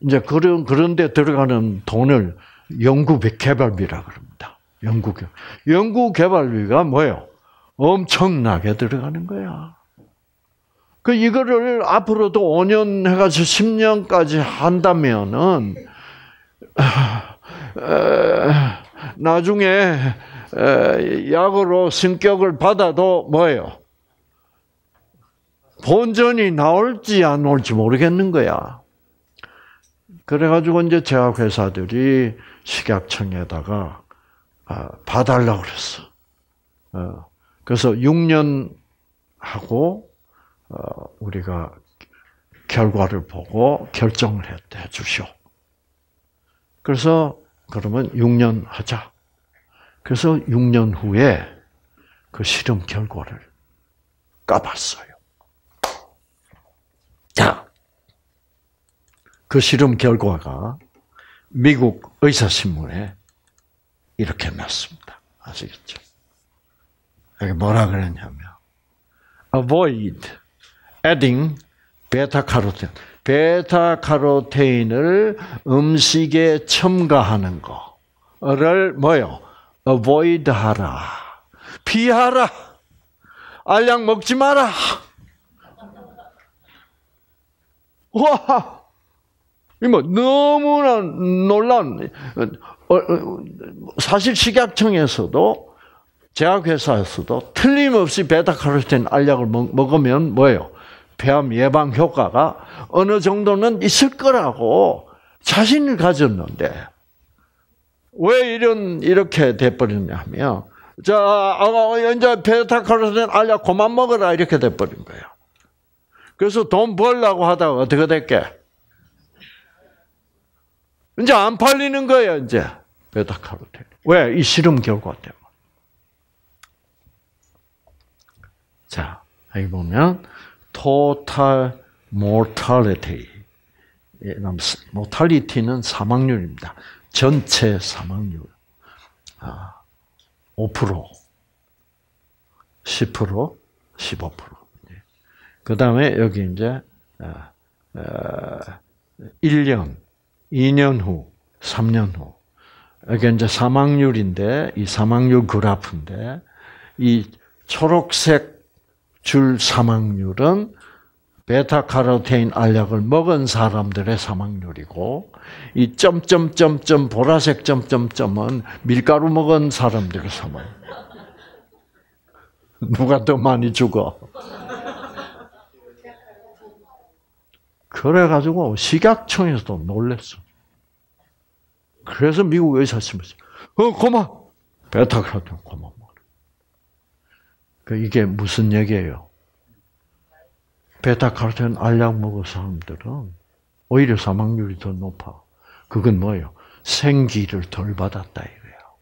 이제 그런 그런데 들어가는 돈을 연구 개발비라 그럽니다. 연구 개발. 연구 개발비가 뭐예요? 엄청나게 들어가는 거야. 그 이거를 앞으로도 5년 해가지고 10년까지 한다면은 나중에 약으로 성격을 받아도 뭐예요? 본전이 나올지 안 나올지 모르겠는 거야. 그래가지고 이제 제약회사들이 식약청에다가 아, 봐달라고 그랬어. 어, 그래서 6년 하고 어, 우리가 결과를 보고 결정을 해 주시오. 그래서 그러면 6년 하자. 그래서 6년 후에 그 실험 결과를 까봤어요. 자, 그 실험 결과가 미국 의사신문에 이렇게 났습니다. 아시겠죠? 여기 뭐라 그랬냐면, avoid adding beta-carotene. 베타 카로테인을 음식에 첨가하는 거를 뭐요? avoid 하라. 피하라. 알약 먹지 마라. 와! 이뭐 너무나 놀란 어, 어, 사실 식약청에서도 제약회사에서도 틀림없이 베타카로틴 알약을 먹, 으면 뭐예요? 폐암 예방 효과가 어느 정도는 있을 거라고 자신을 가졌는데 왜 이런 이렇게 돼버렸냐면자 어, 이제 베타카로틴 알약 고만 먹어라 이렇게 돼버린 거예요. 그래서 돈벌라고 하다가 어떻게 됐게? 이제 안 팔리는 거예요 이제 베타카로틴. 왜이 실험 결과 때문에. 자 여기 보면 total mortality. 예, m o r t 는 사망률입니다. 전체 사망률. 5%, 10%, 15%. 그 다음에 여기 이제 1년, 아, 아, 2년 후, 3년 후. 이게 이제 사망률인데, 이 사망률 그래프인데, 이 초록색 줄 사망률은 베타카로테인 알약을 먹은 사람들의 사망률이고 이 점점점점 보라색 점점점은 밀가루 먹은 사람들의 사망. 누가 더 많이 죽어? 그래가지고 식약청에서도 놀랬어. 그래서 미국 의사 선생님어 고마 베타카로테 고마. 그 이게 무슨 얘기예요? 베타카로틴 알약 먹은 사람들은 오히려 사망률이 더 높아. 그건 뭐예요? 생기를 덜 받았다 이거야.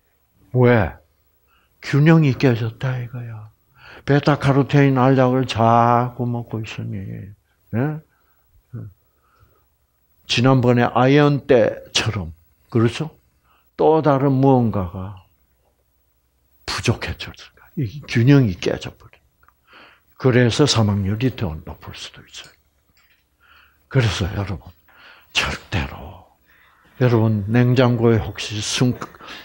왜? 균형이 깨졌다 이거야. 베타카로테인 알약을 자꾸 먹고 있으니, 예? 지난번에 아이 때처럼, 그렇죠? 또 다른 무언가가 부족해졌어. 균형이 깨져버려요. 그래서 사망률이 더 높을 수도 있어요. 그래서 여러분, 절대로, 여러분, 냉장고에 혹시 순,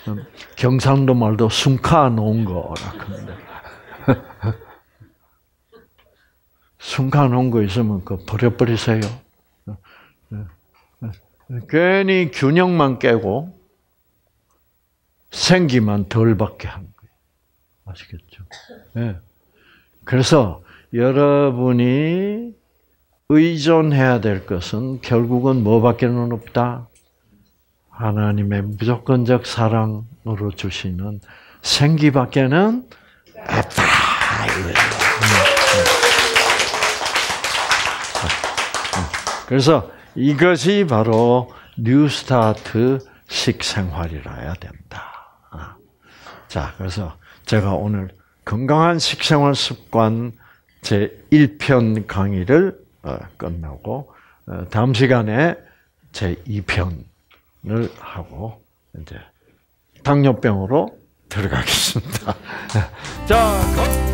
음, 경상도 말도 순카 놓은 거라 그런데. 순카 놓은 거 있으면 그 버려버리세요. 괜히 균형만 깨고 생기만 덜 받게 합니다. 아시겠죠? 네. 그래서 여러분이 의존해야 될 것은 결국은 뭐밖에는 없다. 하나님의 무조건적 사랑으로 주시는 생기밖에는 없다. 음, 음. 그래서 이것이 바로 뉴스타트식 생활이라 야 된다. 아. 자, 그래서 제가 오늘 건강한 식생활 습관 제 1편 강의를 어, 끝내고 어, 다음 시간에 제 2편을 하고 이제 당뇨병으로 들어가겠습니다. 자,